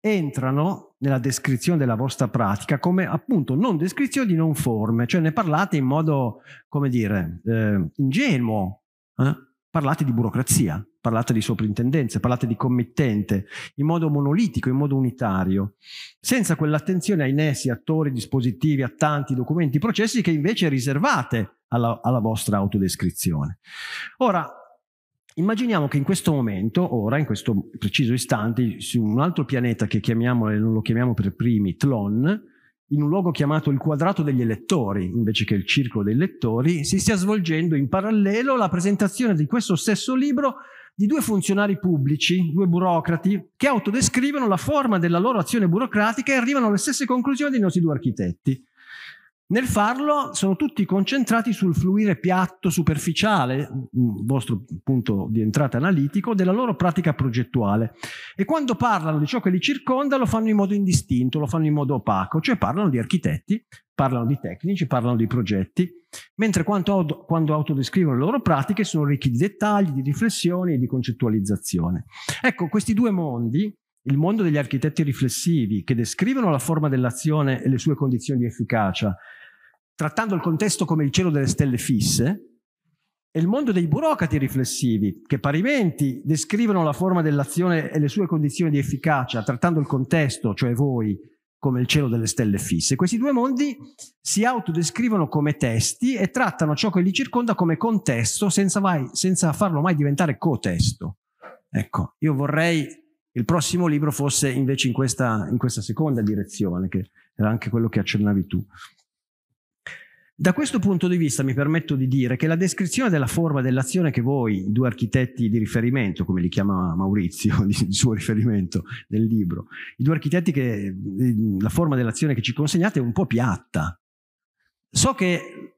entrano nella descrizione della vostra pratica come appunto non descrizioni di non forme, cioè ne parlate in modo, come dire, eh, ingenuo. Eh? parlate di burocrazia, parlate di soprintendenze, parlate di committente, in modo monolitico, in modo unitario, senza quell'attenzione ai nessi, attori, dispositivi, a tanti documenti, processi che invece riservate alla, alla vostra autodescrizione. Ora, Immaginiamo che in questo momento, ora, in questo preciso istante, su un altro pianeta che chiamiamo e non lo chiamiamo per primi Tlon, in un luogo chiamato il quadrato degli elettori, invece che il circolo dei lettori, si stia svolgendo in parallelo la presentazione di questo stesso libro di due funzionari pubblici, due burocrati, che autodescrivono la forma della loro azione burocratica e arrivano alle stesse conclusioni dei nostri due architetti. Nel farlo sono tutti concentrati sul fluire piatto, superficiale, vostro punto di entrata analitico, della loro pratica progettuale. E quando parlano di ciò che li circonda lo fanno in modo indistinto, lo fanno in modo opaco, cioè parlano di architetti, parlano di tecnici, parlano di progetti, mentre quando, quando autodescrivono le loro pratiche sono ricchi di dettagli, di riflessioni e di concettualizzazione. Ecco, questi due mondi, il mondo degli architetti riflessivi che descrivono la forma dell'azione e le sue condizioni di efficacia trattando il contesto come il cielo delle stelle fisse, e il mondo dei burocrati riflessivi, che parimenti descrivono la forma dell'azione e le sue condizioni di efficacia, trattando il contesto, cioè voi, come il cielo delle stelle fisse. Questi due mondi si autodescrivono come testi e trattano ciò che li circonda come contesto, senza, mai, senza farlo mai diventare cotesto. Ecco, io vorrei il prossimo libro fosse invece in questa, in questa seconda direzione, che era anche quello che accennavi tu. Da questo punto di vista mi permetto di dire che la descrizione della forma dell'azione che voi, i due architetti di riferimento, come li chiama Maurizio, il suo riferimento nel libro, i due architetti che eh, la forma dell'azione che ci consegnate è un po' piatta. So che,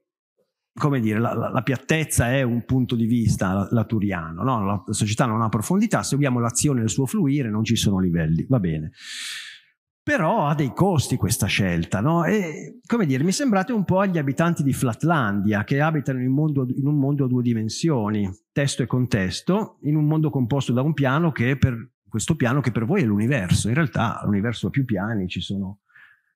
come dire, la, la, la piattezza è un punto di vista laturiano, no? la società non ha profondità, seguiamo l'azione nel suo fluire, non ci sono livelli, va bene. Però ha dei costi questa scelta, no? E come dire, mi sembrate un po' agli abitanti di Flatlandia che abitano in un, mondo, in un mondo a due dimensioni, testo e contesto, in un mondo composto da un piano che per questo piano che per voi è l'universo. In realtà l'universo ha più piani, ci sono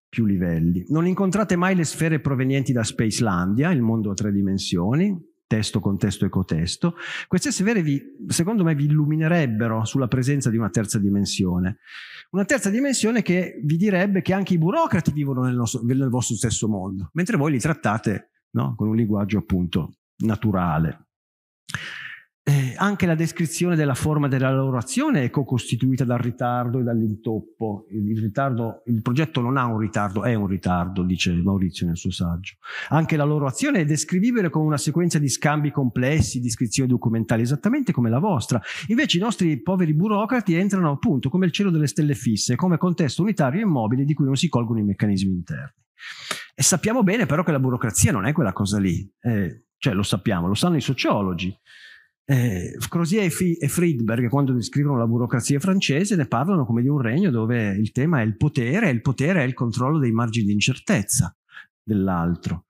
più livelli. Non incontrate mai le sfere provenienti da Spacelandia, il mondo a tre dimensioni, testo, contesto, ecotesto, queste severe vi, secondo me vi illuminerebbero sulla presenza di una terza dimensione. Una terza dimensione che vi direbbe che anche i burocrati vivono nel, nostro, nel vostro stesso mondo, mentre voi li trattate no? con un linguaggio appunto naturale. Eh, anche la descrizione della forma della loro azione è co-costituita dal ritardo e dall'intoppo. Il, ritardo, il, progetto non ha un ritardo, è un ritardo, dice Maurizio nel suo saggio. Anche la loro azione è descrivibile con una sequenza di scambi complessi, di iscrizioni documentali, esattamente come la vostra. Invece i nostri poveri burocrati entrano appunto come il cielo delle stelle fisse, come contesto unitario e immobile di cui non si colgono i meccanismi interni. E sappiamo bene però che la burocrazia non è quella cosa lì, eh, cioè lo sappiamo, lo sanno i sociologi. Eh, Crozier e, F- e, Friedberg, quando descrivono la burocrazia francese, ne parlano come di un regno dove il tema è il potere e il potere è il controllo dei margini di incertezza dell'altro.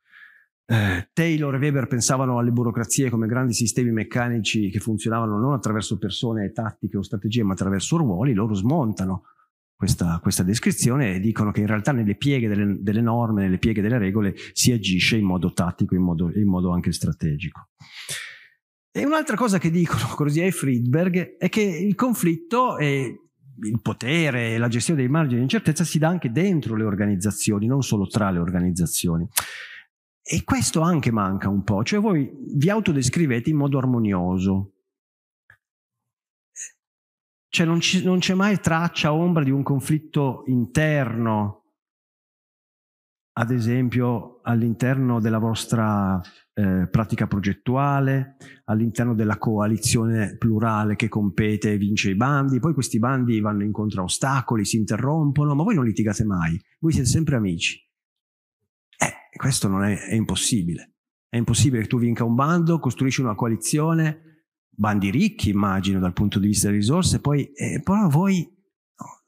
Eh, Taylor e Weber pensavano alle burocrazie come grandi sistemi meccanici che funzionavano non attraverso persone, tattiche o strategie, ma attraverso ruoli. Loro smontano questa, questa descrizione e dicono che in realtà nelle pieghe delle, delle, norme, nelle pieghe delle regole si agisce in modo tattico, in in modo anche strategico. E un'altra cosa che dicono Crosia e Friedberg è che il conflitto e il potere e la gestione dei margini di incertezza si dà anche dentro le organizzazioni, non solo tra le organizzazioni. E questo anche manca un po', cioè voi vi autodescrivete in modo armonioso. Cioè non, ci, non c'è mai traccia, ombra di un conflitto interno, ad esempio all'interno della vostra eh, pratica progettuale, all'interno della coalizione plurale che compete e vince i bandi, poi questi bandi vanno incontro a ostacoli, si interrompono, ma voi non litigate mai, voi siete sempre amici. Eh, questo non è, è impossibile. È impossibile che tu vinca un bando, costruisci una coalizione, bandi ricchi immagino dal punto di vista delle risorse, poi eh, però voi,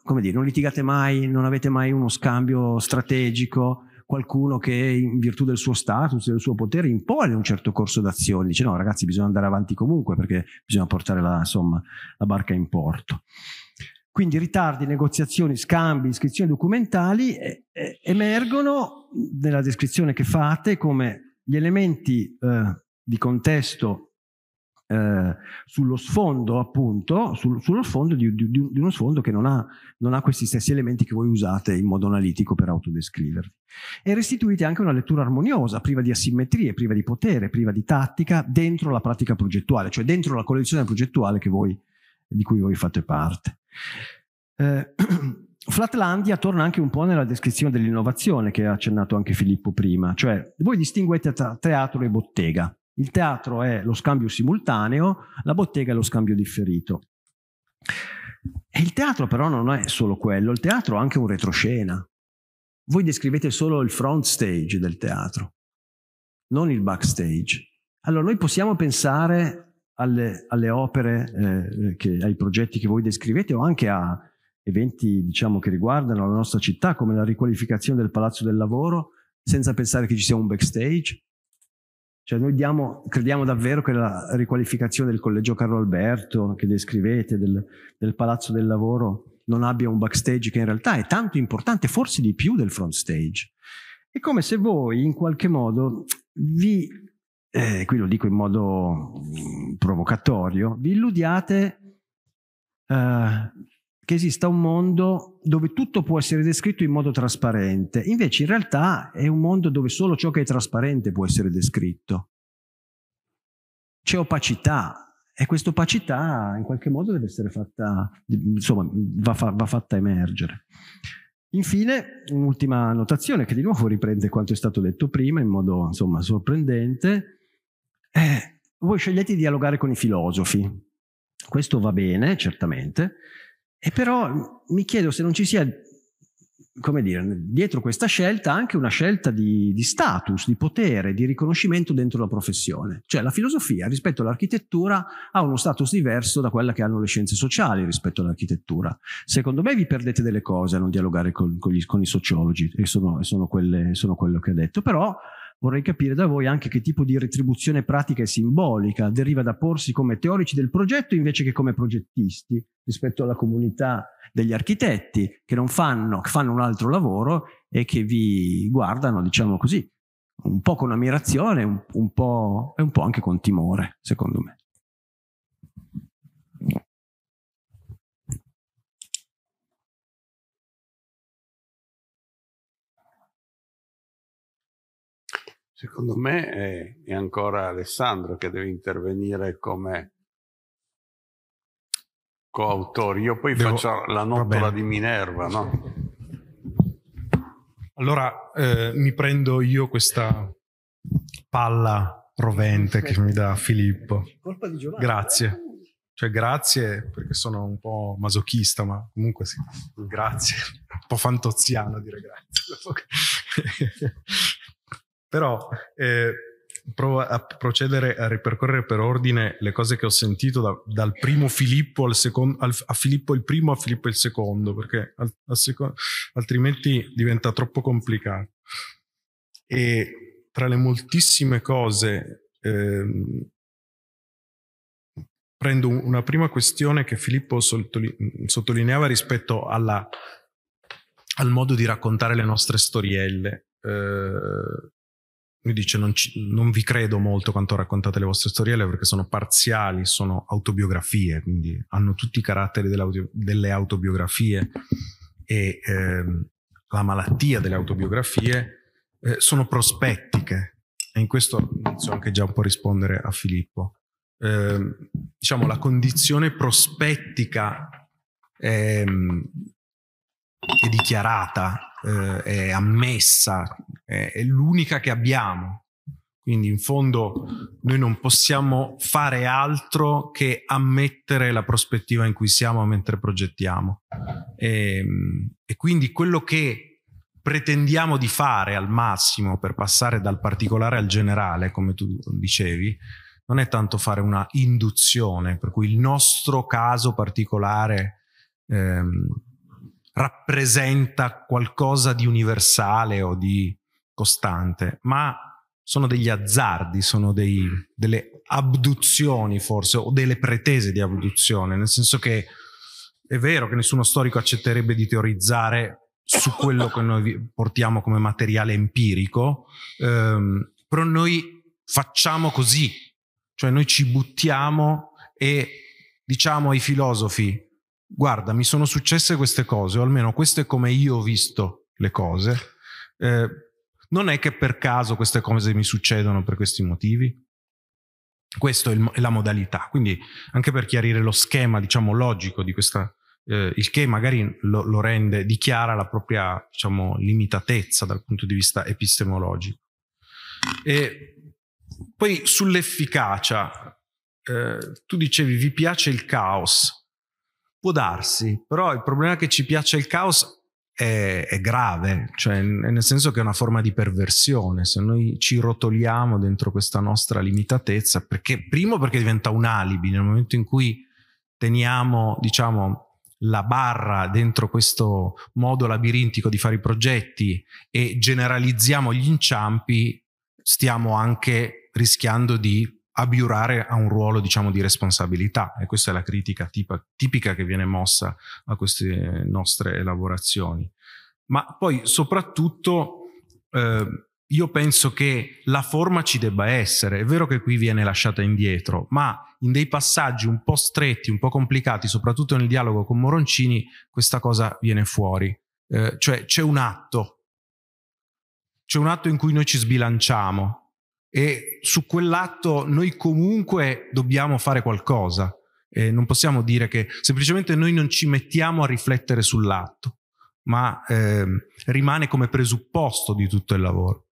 come dire, non litigate mai, non avete mai uno scambio strategico, qualcuno che in virtù del suo status, del suo potere, impone un certo corso d'azione, dice no ragazzi bisogna andare avanti comunque perché bisogna portare la, insomma, la barca in porto. Quindi ritardi, negoziazioni, scambi, iscrizioni documentali emergono nella descrizione che fate come gli elementi eh, di contesto eh, sullo sfondo, appunto, sul, sullo sfondo di, di, di, uno sfondo che non ha, non ha, questi stessi elementi che voi usate in modo analitico per autodescrivervi. E restituite anche una lettura armoniosa, priva di asimmetrie, priva di potere, priva di tattica, dentro la pratica progettuale, cioè dentro la collezione progettuale voi, di cui voi fate parte. Eh, Flatlandia torna anche un po' nella descrizione dell'innovazione che ha accennato anche Filippo prima, cioè voi distinguete tra teatro e bottega il teatro è lo scambio simultaneo, la bottega è lo scambio differito. E il teatro però non è solo quello, il teatro ha anche un retroscena. Voi descrivete solo il front stage del teatro, non il backstage. Allora noi possiamo pensare alle, alle opere, eh, che, ai progetti che voi descrivete o anche a eventi diciamo, che riguardano la nostra città come la riqualificazione del Palazzo del Lavoro senza pensare che ci sia un backstage? Cioè noi diamo, crediamo davvero che la riqualificazione del collegio Carlo Alberto, che descrivete, del, del Palazzo del Lavoro, non abbia un backstage che in realtà è tanto importante, forse di più del front stage. È come se voi in qualche modo vi, eh, qui lo dico in modo mm, provocatorio, vi illudiate eh, che esista un mondo dove tutto può essere descritto in modo trasparente. Invece in realtà è un mondo dove solo ciò che è trasparente può essere descritto. C'è opacità e questa opacità in qualche modo deve essere fatta, insomma, va, fa, va fatta emergere. Infine, un'ultima notazione che di nuovo riprende quanto è stato detto prima in modo insomma, sorprendente. Eh, voi scegliete di dialogare con i filosofi. Questo va bene, certamente, e però mi chiedo se non ci sia, come dire, dietro questa scelta anche una scelta di, di status, di potere, di riconoscimento dentro la professione. Cioè la filosofia rispetto all'architettura ha uno status diverso da quella che hanno le scienze sociali rispetto all'architettura. Secondo me vi perdete delle cose a non dialogare con, con, gli, con i sociologi, e sono, sono, quelle, sono quello che ho detto, però Vorrei capire da voi anche che tipo di retribuzione pratica e simbolica deriva da porsi come teorici del progetto invece che come progettisti rispetto alla comunità degli architetti che non fanno, che fanno un altro lavoro e che vi guardano, diciamo così, un po' con ammirazione un, un po', e un po' anche con timore, secondo me. Secondo me è, è ancora Alessandro che deve intervenire come coautore. Io poi Devo... faccio la nottola di Minerva, no? Allora eh, mi prendo io questa palla rovente che mi dà Filippo. Colpa di Giovanni. Grazie. Cioè, grazie perché sono un po' masochista, ma comunque sì, grazie. Un po' fantoziano dire grazie però eh, provo a procedere a ripercorrere per ordine le cose che ho sentito da, dal primo Filippo al secondo, al, a Filippo il primo a Filippo il secondo, perché al, al secondo, altrimenti diventa troppo complicato. E tra le moltissime cose, eh, prendo una prima questione che Filippo sottolineava rispetto alla, al modo di raccontare le nostre storielle. Eh, mi dice non, ci, non, vi credo molto quanto raccontate le vostre storielle perché sono parziali, sono autobiografie, quindi hanno tutti i caratteri delle autobiografie e eh, la malattia delle autobiografie eh, sono prospettiche e in questo inizio anche già un po' a rispondere a Filippo. Eh, diciamo la condizione prospettica ehm, è dichiarata, eh, è ammessa, è, è l'unica che abbiamo. Quindi in fondo noi non possiamo fare altro che ammettere la prospettiva in cui siamo mentre progettiamo. E, ehm, e quindi quello che pretendiamo di fare al massimo per passare dal particolare al generale, come tu dicevi, non è tanto fare una induzione, per cui il nostro caso particolare ehm, rappresenta qualcosa di universale o di costante, ma sono degli azzardi, sono dei, delle abduzioni forse o delle pretese di abduzione, nel senso che è vero che nessuno storico accetterebbe di teorizzare su quello che noi portiamo come materiale empirico, ehm, però noi facciamo così, cioè noi ci buttiamo e diciamo ai filosofi guarda, mi sono successe queste cose, o almeno questo è come io ho visto le cose. Eh, non è che per caso queste cose mi succedono per questi motivi? Questa è, la modalità, quindi anche per chiarire lo schema, diciamo, logico di questa, eh, il che magari lo, lo, rende, dichiara la propria, diciamo, limitatezza dal punto di vista epistemologico. E poi sull'efficacia, eh, tu dicevi vi piace il caos, Può darsi, però il problema che ci piaccia il caos è, è grave, cioè nel senso che è una forma di perversione. Se noi ci rotoliamo dentro questa nostra limitatezza, perché primo perché diventa un alibi nel momento in cui teniamo, diciamo, la barra dentro questo modo labirintico di fare i progetti e generalizziamo gli inciampi, stiamo anche rischiando di abiurare a un ruolo diciamo di responsabilità e questa è la critica tipa, tipica che viene mossa a queste nostre elaborazioni ma poi soprattutto eh, io penso che la forma ci debba essere è vero che qui viene lasciata indietro ma in dei passaggi un po' stretti un po' complicati soprattutto nel dialogo con Moroncini questa cosa viene fuori eh, cioè c'è un atto c'è un atto in cui noi ci sbilanciamo e su quell'atto noi comunque dobbiamo fare qualcosa. Eh, non possiamo dire che semplicemente noi non ci mettiamo a riflettere sull'atto, ma eh, rimane come presupposto di tutto il lavoro.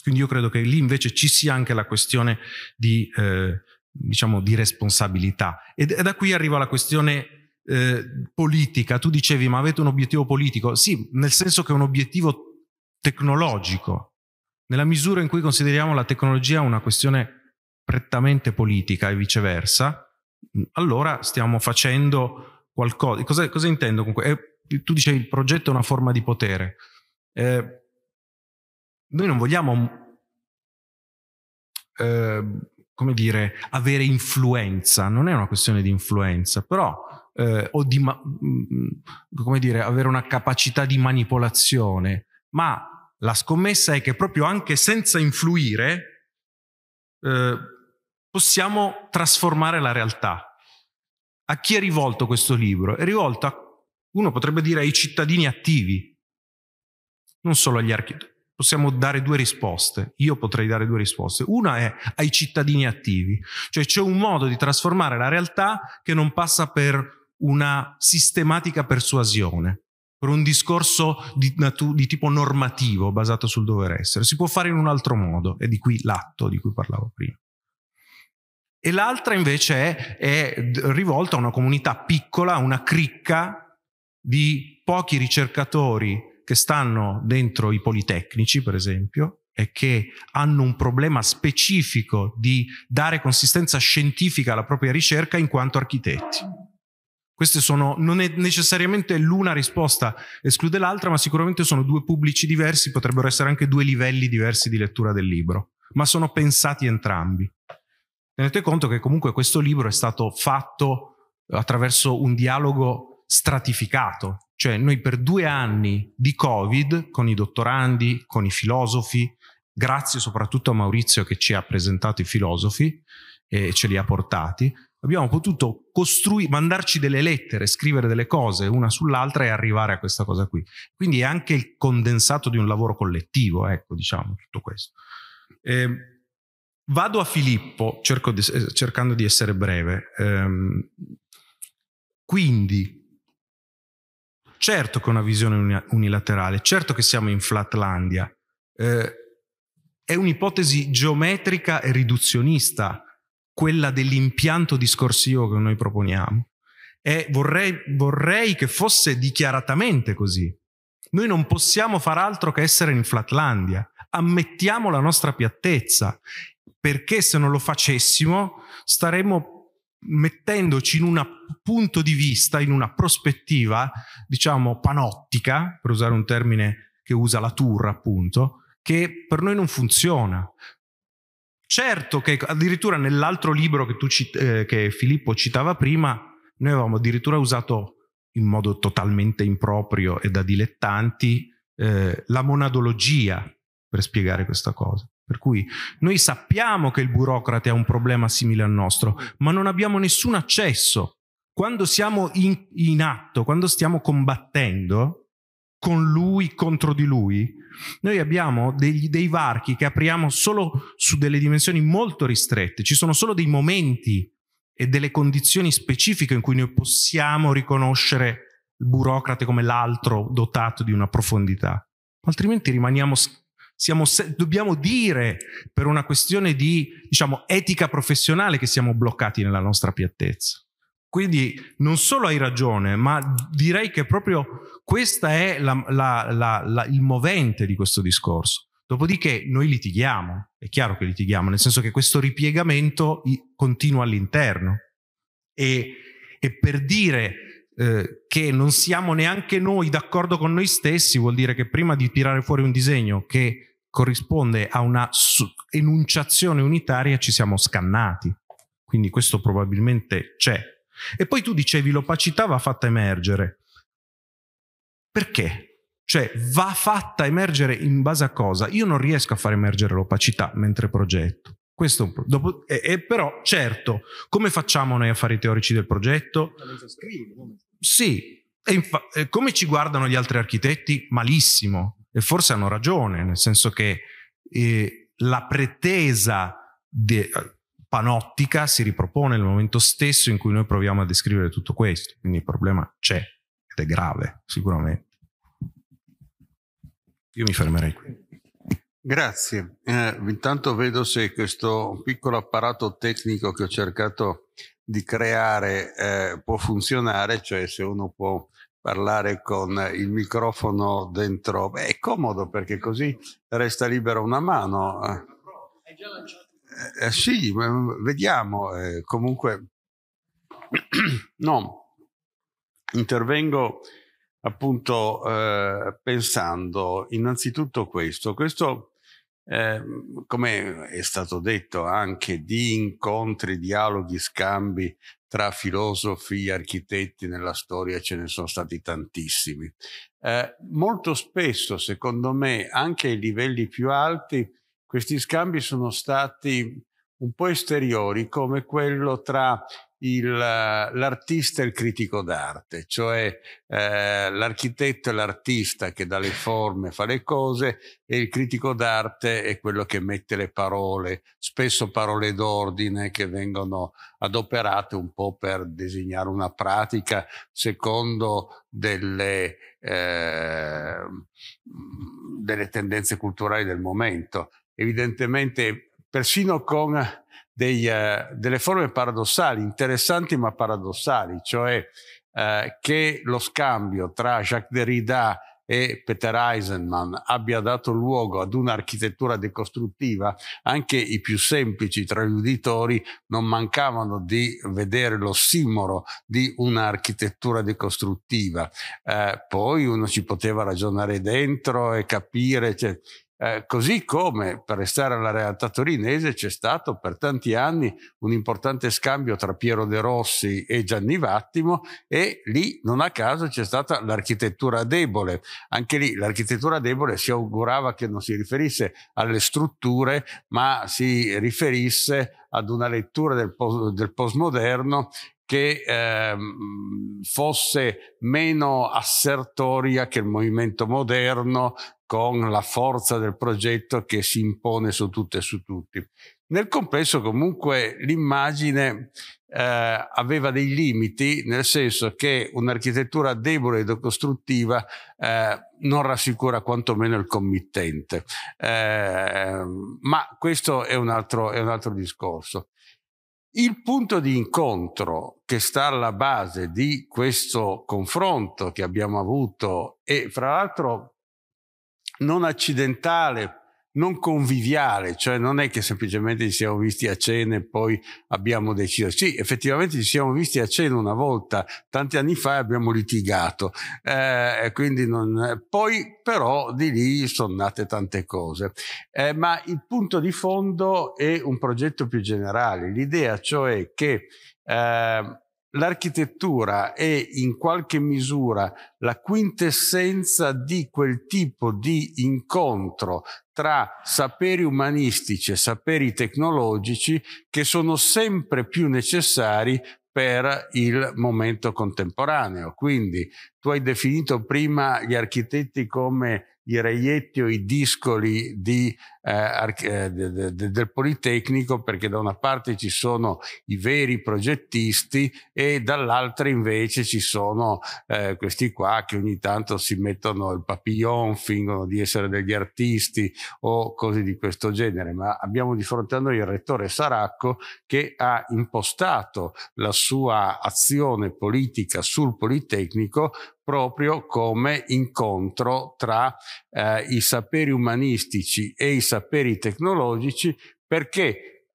Quindi io credo che lì invece ci sia anche la questione di, eh, diciamo, di responsabilità. E da qui arriva la questione eh, politica. Tu dicevi, ma avete un obiettivo politico? Sì, nel senso che è un obiettivo tecnologico nella misura in cui consideriamo la tecnologia una questione prettamente politica e viceversa, mm, allora stiamo facendo qualcosa. Cosa, cosa intendo comunque? Eh, tu dicevi il progetto è una forma di potere. Eh, noi non vogliamo, eh, come dire, avere influenza, non è una questione di influenza, però eh, o di, mm, come dire, avere una capacità di manipolazione, ma la scommessa è che proprio anche senza influire eh, possiamo trasformare la realtà. A chi è rivolto questo libro? È rivolto a, uno potrebbe dire, ai cittadini attivi, non solo agli architetti. Possiamo dare due risposte, io potrei dare due risposte. Una è ai cittadini attivi, cioè c'è un modo di trasformare la realtà che non passa per una sistematica persuasione, per un discorso di, natu- di tipo normativo basato sul dover essere. Si può fare in un altro modo, e di qui l'atto di cui parlavo prima e l'altra invece è, è, rivolta a una comunità piccola, una cricca di pochi ricercatori che stanno dentro i politecnici, per esempio, e che hanno un problema specifico di dare consistenza scientifica alla propria ricerca in quanto architetti. Queste sono, non è necessariamente l'una risposta esclude l'altra, ma sicuramente sono due pubblici diversi, potrebbero essere anche due livelli diversi di lettura del libro, ma sono pensati entrambi. Tenete conto che comunque questo libro è stato fatto attraverso un dialogo stratificato, cioè noi per due anni di Covid, con i dottorandi, con i filosofi, grazie soprattutto a Maurizio che ci ha presentato i filosofi e ce li ha portati, abbiamo potuto costruire, mandarci delle lettere, scrivere delle cose una sull'altra e arrivare a questa cosa qui. Quindi è anche il condensato di un lavoro collettivo, ecco, diciamo tutto questo. Eh, vado a Filippo, di, eh, cercando di essere breve. Eh, quindi, certo che è una visione unilaterale, certo che siamo in Flatlandia, eh, è un'ipotesi geometrica e riduzionista quella dell'impianto discorsivo che noi proponiamo. E vorrei, vorrei che fosse dichiaratamente così. Noi non possiamo far altro che essere in Flatlandia. Ammettiamo la nostra piattezza, perché se non lo facessimo staremmo mettendoci in un punto di vista, in una prospettiva, diciamo, panottica, per usare un termine che usa la Tour, appunto, che per noi non funziona. Certo che addirittura nell'altro libro che, cit- eh, che Filippo citava prima, noi avevamo addirittura usato in modo totalmente improprio e da dilettanti eh, la monadologia per spiegare questa cosa. Per cui noi sappiamo che il burocrate ha un problema simile al nostro, ma non abbiamo nessun accesso. Quando siamo in, in atto, quando stiamo combattendo con lui contro di lui, noi abbiamo degli, dei varchi che apriamo solo su delle dimensioni molto ristrette, ci sono solo dei momenti e delle condizioni specifiche in cui noi possiamo riconoscere il burocrate come l'altro dotato di una profondità, altrimenti rimaniamo siamo, dobbiamo dire per una questione di diciamo, etica professionale che siamo bloccati nella nostra piattezza. Quindi non solo hai ragione, ma direi che proprio questo è la, la, la, il movente di questo discorso. Dopodiché noi litighiamo, è chiaro che litighiamo, nel senso che questo ripiegamento continua all'interno. E, e, per dire eh, che non siamo neanche noi d'accordo con noi stessi vuol dire che prima di tirare fuori un disegno che corrisponde a una enunciazione unitaria ci siamo scannati. Quindi questo probabilmente c'è. E poi tu dicevi l'opacità va fatta emergere. Perché? Cioè, va fatta emergere in base a cosa? Io non riesco a far emergere l'opacità mentre progetto. Questo è dopo, e, e però, certo, come facciamo noi a fare i teorici del progetto? Sì, infa- come ci guardano gli altri architetti? Malissimo. E forse hanno ragione, nel senso che eh, la pretesa de- panottica si ripropone nel momento stesso in cui noi proviamo a descrivere tutto questo. Quindi il problema c'è ed è grave, sicuramente. Io mi fermerei qui. Grazie. Eh, intanto vedo se questo piccolo apparato tecnico che ho cercato di creare eh, può funzionare, cioè se uno può parlare con il microfono dentro. Beh, è comodo perché così resta libera una mano. È già lanciato. Eh, eh, sì, mm, vediamo. Eh, comunque, no, intervengo appunto eh, pensando innanzitutto questo. Questo, eh, come è stato detto, anche di incontri, dialoghi, scambi tra filosofi, e architetti nella storia ce ne sono stati tantissimi. Eh, molto spesso, secondo me, anche ai livelli più alti, questi scambi sono stati un po' esteriori, come quello tra l'artista e il critico d'arte, cioè eh, l'architetto è l'artista che dà le forme, fa le cose e il critico d'arte è quello che mette le parole, spesso parole d'ordine che vengono adoperate un po' per disegnare una pratica secondo delle, eh, delle tendenze culturali del momento evidentemente persino con dei, uh, delle forme paradossali, interessanti ma paradossali, cioè uh, che lo scambio tra Jacques Derrida e Peter Eisenman abbia dato luogo ad un'architettura decostruttiva, anche i più semplici tra gli uditori non mancavano di vedere lo l'ossimoro di un'architettura decostruttiva. Eh, poi uno ci poteva ragionare dentro e capire, cioè, eh, così come, per restare alla realtà torinese, c'è stato per tanti anni un importante scambio tra Piero De Rossi e Gianni Vattimo e lì non a caso c'è stata l'architettura debole. Anche lì l'architettura debole si augurava che non si riferisse alle strutture, ma si riferisse ad una lettura del, pos- del postmoderno che ehm, fosse meno assertoria che il movimento moderno, con la forza del progetto che si impone su tutte e su tutti. Nel complesso comunque l'immagine eh, aveva dei limiti, nel senso che un'architettura debole ed costruttiva eh, non rassicura quantomeno il committente. Eh, ma questo è un, altro, è un altro discorso. Il punto di incontro che sta alla base di questo confronto che abbiamo avuto e fra l'altro non accidentale, non conviviale, cioè non è che semplicemente ci siamo visti a cena e poi abbiamo deciso. Sì, effettivamente ci siamo visti a cena una volta, tanti anni fa abbiamo litigato, eh, quindi non... poi però di lì sono nate tante cose. Eh, ma il punto di fondo è un progetto più generale, l'idea cioè che eh, l'architettura è in qualche misura la quintessenza di quel tipo di incontro tra saperi umanistici e saperi tecnologici che sono sempre più necessari per il momento contemporaneo. Quindi tu hai definito prima gli architetti come i reietti o i discoli di eh, eh de, de, del Politecnico perché da una parte ci sono i veri progettisti e dall'altra invece ci sono eh, questi qua che ogni tanto si mettono il papillon, fingono di essere degli artisti o cose di questo genere, ma abbiamo di fronte a noi il rettore Saracco che ha impostato la sua azione politica sul Politecnico proprio come incontro tra eh, i saperi umanistici e i saperi saperi tecnologici perché eh,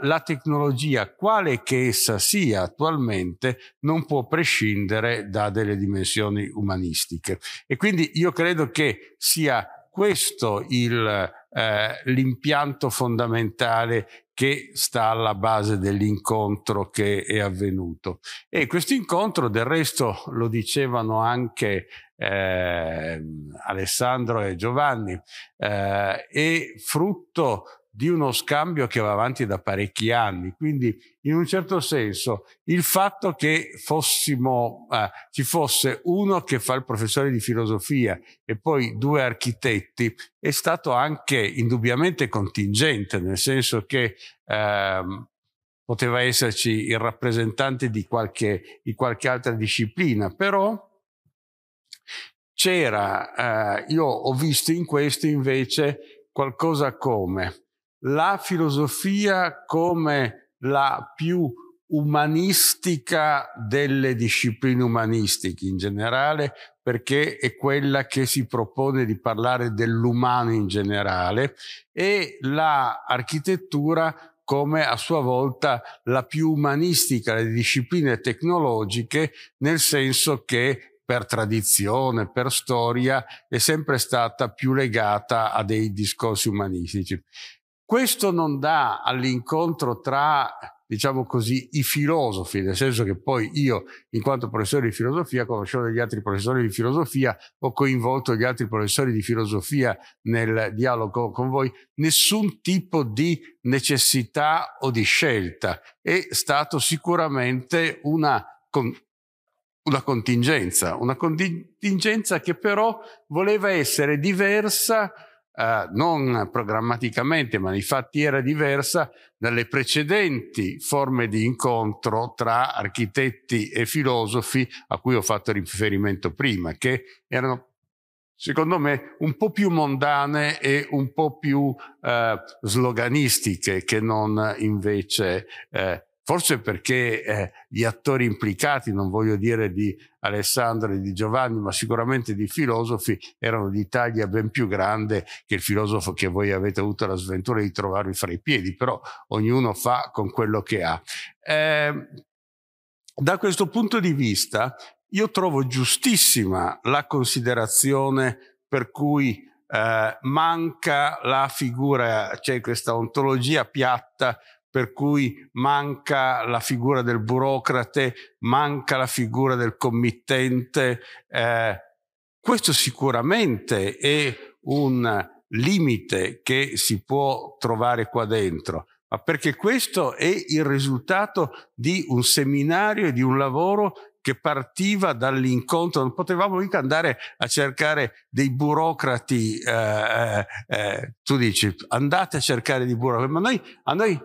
la tecnologia, quale che essa sia attualmente, non può prescindere da delle dimensioni umanistiche. E quindi io credo che sia questo il, eh, l'impianto fondamentale che sta alla base dell'incontro che è avvenuto. E questo incontro, del resto lo dicevano anche eh, Alessandro e Giovanni, eh, è frutto di uno scambio che va avanti da parecchi anni. Quindi, in un certo senso, il fatto che fossimo, eh, ci fosse uno che fa il professore di filosofia e poi due architetti è stato anche indubbiamente contingente, nel senso che ehm, poteva esserci il rappresentante di qualche, di qualche altra disciplina, però c'era, eh, io ho visto in questo invece qualcosa come la filosofia come la più umanistica delle discipline umanistiche in generale, perché è quella che si propone di parlare dell'umano in generale, e l'architettura come a sua volta la più umanistica delle discipline tecnologiche, nel senso che per tradizione, per storia, è sempre stata più legata a dei discorsi umanistici. Questo non dà all'incontro tra, diciamo così, i filosofi, nel senso che poi io, in quanto professore di filosofia, conoscevo degli altri professori di filosofia, ho coinvolto gli altri professori di filosofia nel dialogo con voi, nessun tipo di necessità o di scelta. È stato sicuramente una una contingenza, una contingenza che però voleva essere diversa eh, non programmaticamente, ma nei fatti era diversa dalle precedenti forme di incontro tra architetti e filosofi a cui ho fatto riferimento prima, che erano secondo me, un po' più mondane e un po' più eh, sloganistiche che non invece eh, forse perché eh, gli attori implicati, non voglio dire di Alessandro e di Giovanni, ma sicuramente di filosofi, erano di taglia ben più grande che il filosofo che voi avete avuto la sventura di trovarvi fra i piedi, però ognuno fa con quello che ha. Eh, da questo punto di vista, io trovo giustissima la considerazione per cui eh, manca la figura, c'è cioè questa ontologia piatta per cui manca la figura del burocrate, manca la figura del committente. Eh, questo sicuramente è un limite che si può trovare qua dentro, ma perché questo è il risultato di un seminario e di un lavoro che partiva dall'incontro, non potevamo mica andare a cercare dei burocrati, eh, eh, eh tu dici andate a cercare dei burocrati, ma noi, a noi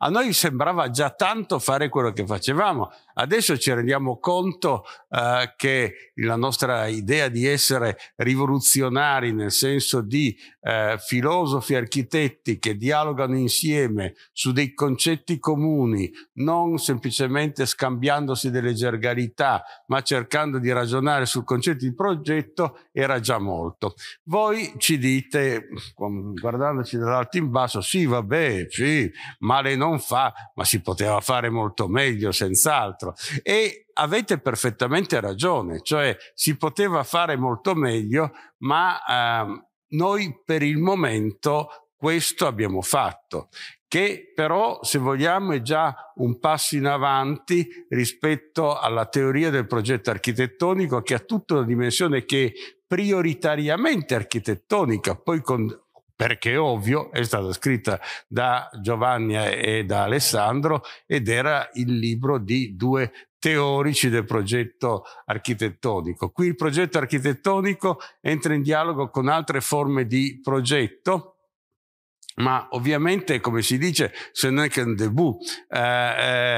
a noi sembrava già tanto fare quello che facevamo, Adesso ci rendiamo conto eh, che la nostra idea di essere rivoluzionari nel senso di eh, filosofi architetti che dialogano insieme su dei concetti comuni, non semplicemente scambiandosi delle gergalità, ma cercando di ragionare sul concetto di progetto, era già molto. Voi ci dite, guardandoci dall'alto in basso, sì, vabbè, sì, male non fa, ma si poteva fare molto meglio, senz'altro altro. E avete perfettamente ragione, cioè si poteva fare molto meglio, ma ehm, noi per il momento questo abbiamo fatto, che però se vogliamo è già un passo in avanti rispetto alla teoria del progetto architettonico che ha tutta una dimensione che è prioritariamente architettonica, poi con perché ovvio è stata scritta da Giovanni e da Alessandro ed era il libro di due teorici del progetto architettonico. Qui il progetto architettonico entra in dialogo con altre forme di progetto, ma ovviamente, come si dice, se non è che un debut, eh,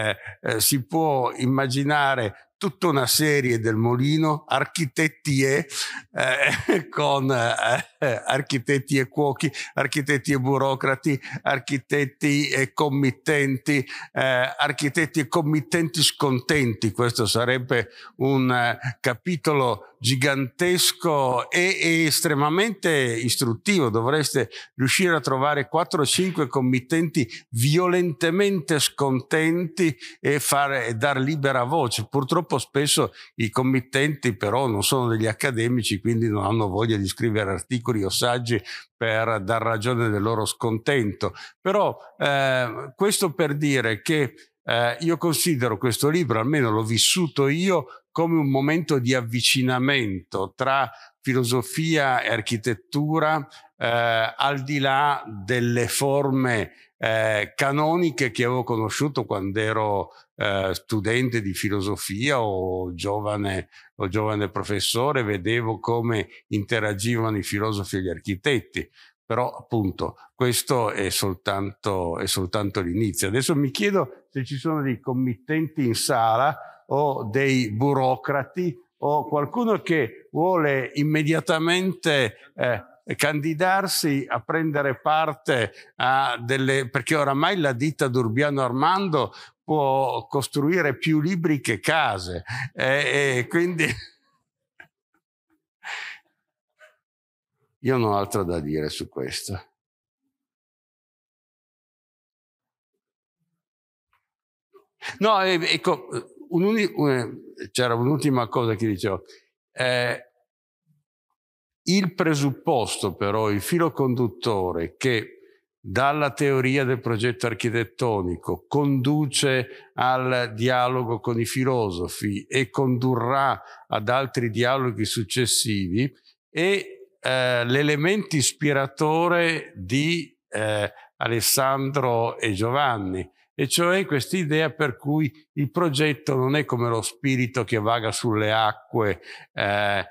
eh, eh, si può immaginare tutta una serie del Molino, architetti e, eh, con eh, architetti e cuochi, architetti e burocrati, architetti e committenti, eh, architetti e committenti scontenti. Questo sarebbe un eh, capitolo gigantesco e, e estremamente istruttivo. Dovreste riuscire a trovare 4 o 5 committenti violentemente scontenti e, fare, e dar libera voce. Purtroppo Purtroppo spesso i committenti però non sono degli accademici, quindi non hanno voglia di scrivere articoli o saggi per dar ragione del loro scontento. Però eh, questo per dire che eh, io considero questo libro, almeno l'ho vissuto io, come un momento di avvicinamento tra filosofia e architettura eh, al di là delle forme eh, canoniche che avevo conosciuto quando ero eh, studente di filosofia o giovane, o giovane professore, vedevo come interagivano i filosofi e gli architetti però appunto questo è soltanto, soltanto l'inizio. Adesso mi chiedo se ci sono dei committenti in sala o dei burocrati o qualcuno che vuole immediatamente eh, candidarsi a prendere parte a delle... perché oramai la ditta d'Urbiano Armando può costruire più libri che case e, eh, e quindi... Io non ho altro da dire su questo. No, ecco, c'era un'ultima cosa che dicevo. Eh, il presupposto però, il filo conduttore che dalla teoria del progetto architettonico conduce al dialogo con i filosofi e condurrà ad altri dialoghi successivi è eh, l'elemento ispiratore di eh, Alessandro e Giovanni, e cioè quest'idea per cui il progetto non è come lo spirito che vaga sulle acque eh,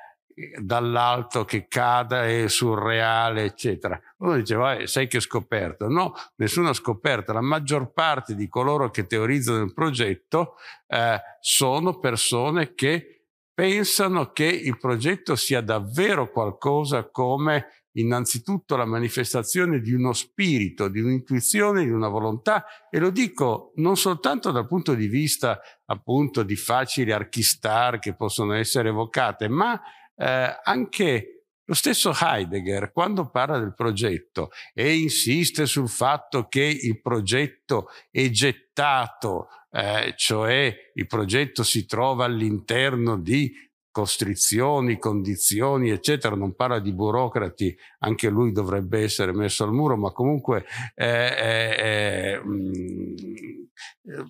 dall'alto che cada e surreale, eccetera. Uno diceva, sai che ho scoperto No, nessuna scoperta. La maggior parte di coloro che teorizzano il progetto eh, sono persone che pensano che il progetto sia davvero qualcosa come innanzitutto la manifestazione di uno spirito, di un'intuizione, di una volontà e lo dico non soltanto dal punto di vista appunto di facili archistar che possono essere evocate, ma eh, anche lo stesso Heidegger, quando parla del progetto e insiste sul fatto che il progetto è gettato, eh, cioè il progetto si trova all'interno di costrizioni, condizioni, eccetera, non parla di burocrati, anche lui dovrebbe essere messo al muro, ma comunque eh, eh, eh, mm, eh,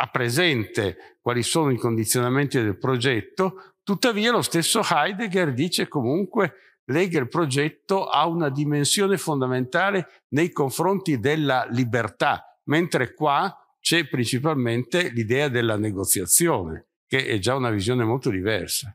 ha presente quali sono i condizionamenti del progetto, tuttavia lo stesso Heidegger dice comunque lega il progetto a una dimensione fondamentale nei confronti della libertà, mentre qua c'è principalmente l'idea della negoziazione che è già una visione molto diversa.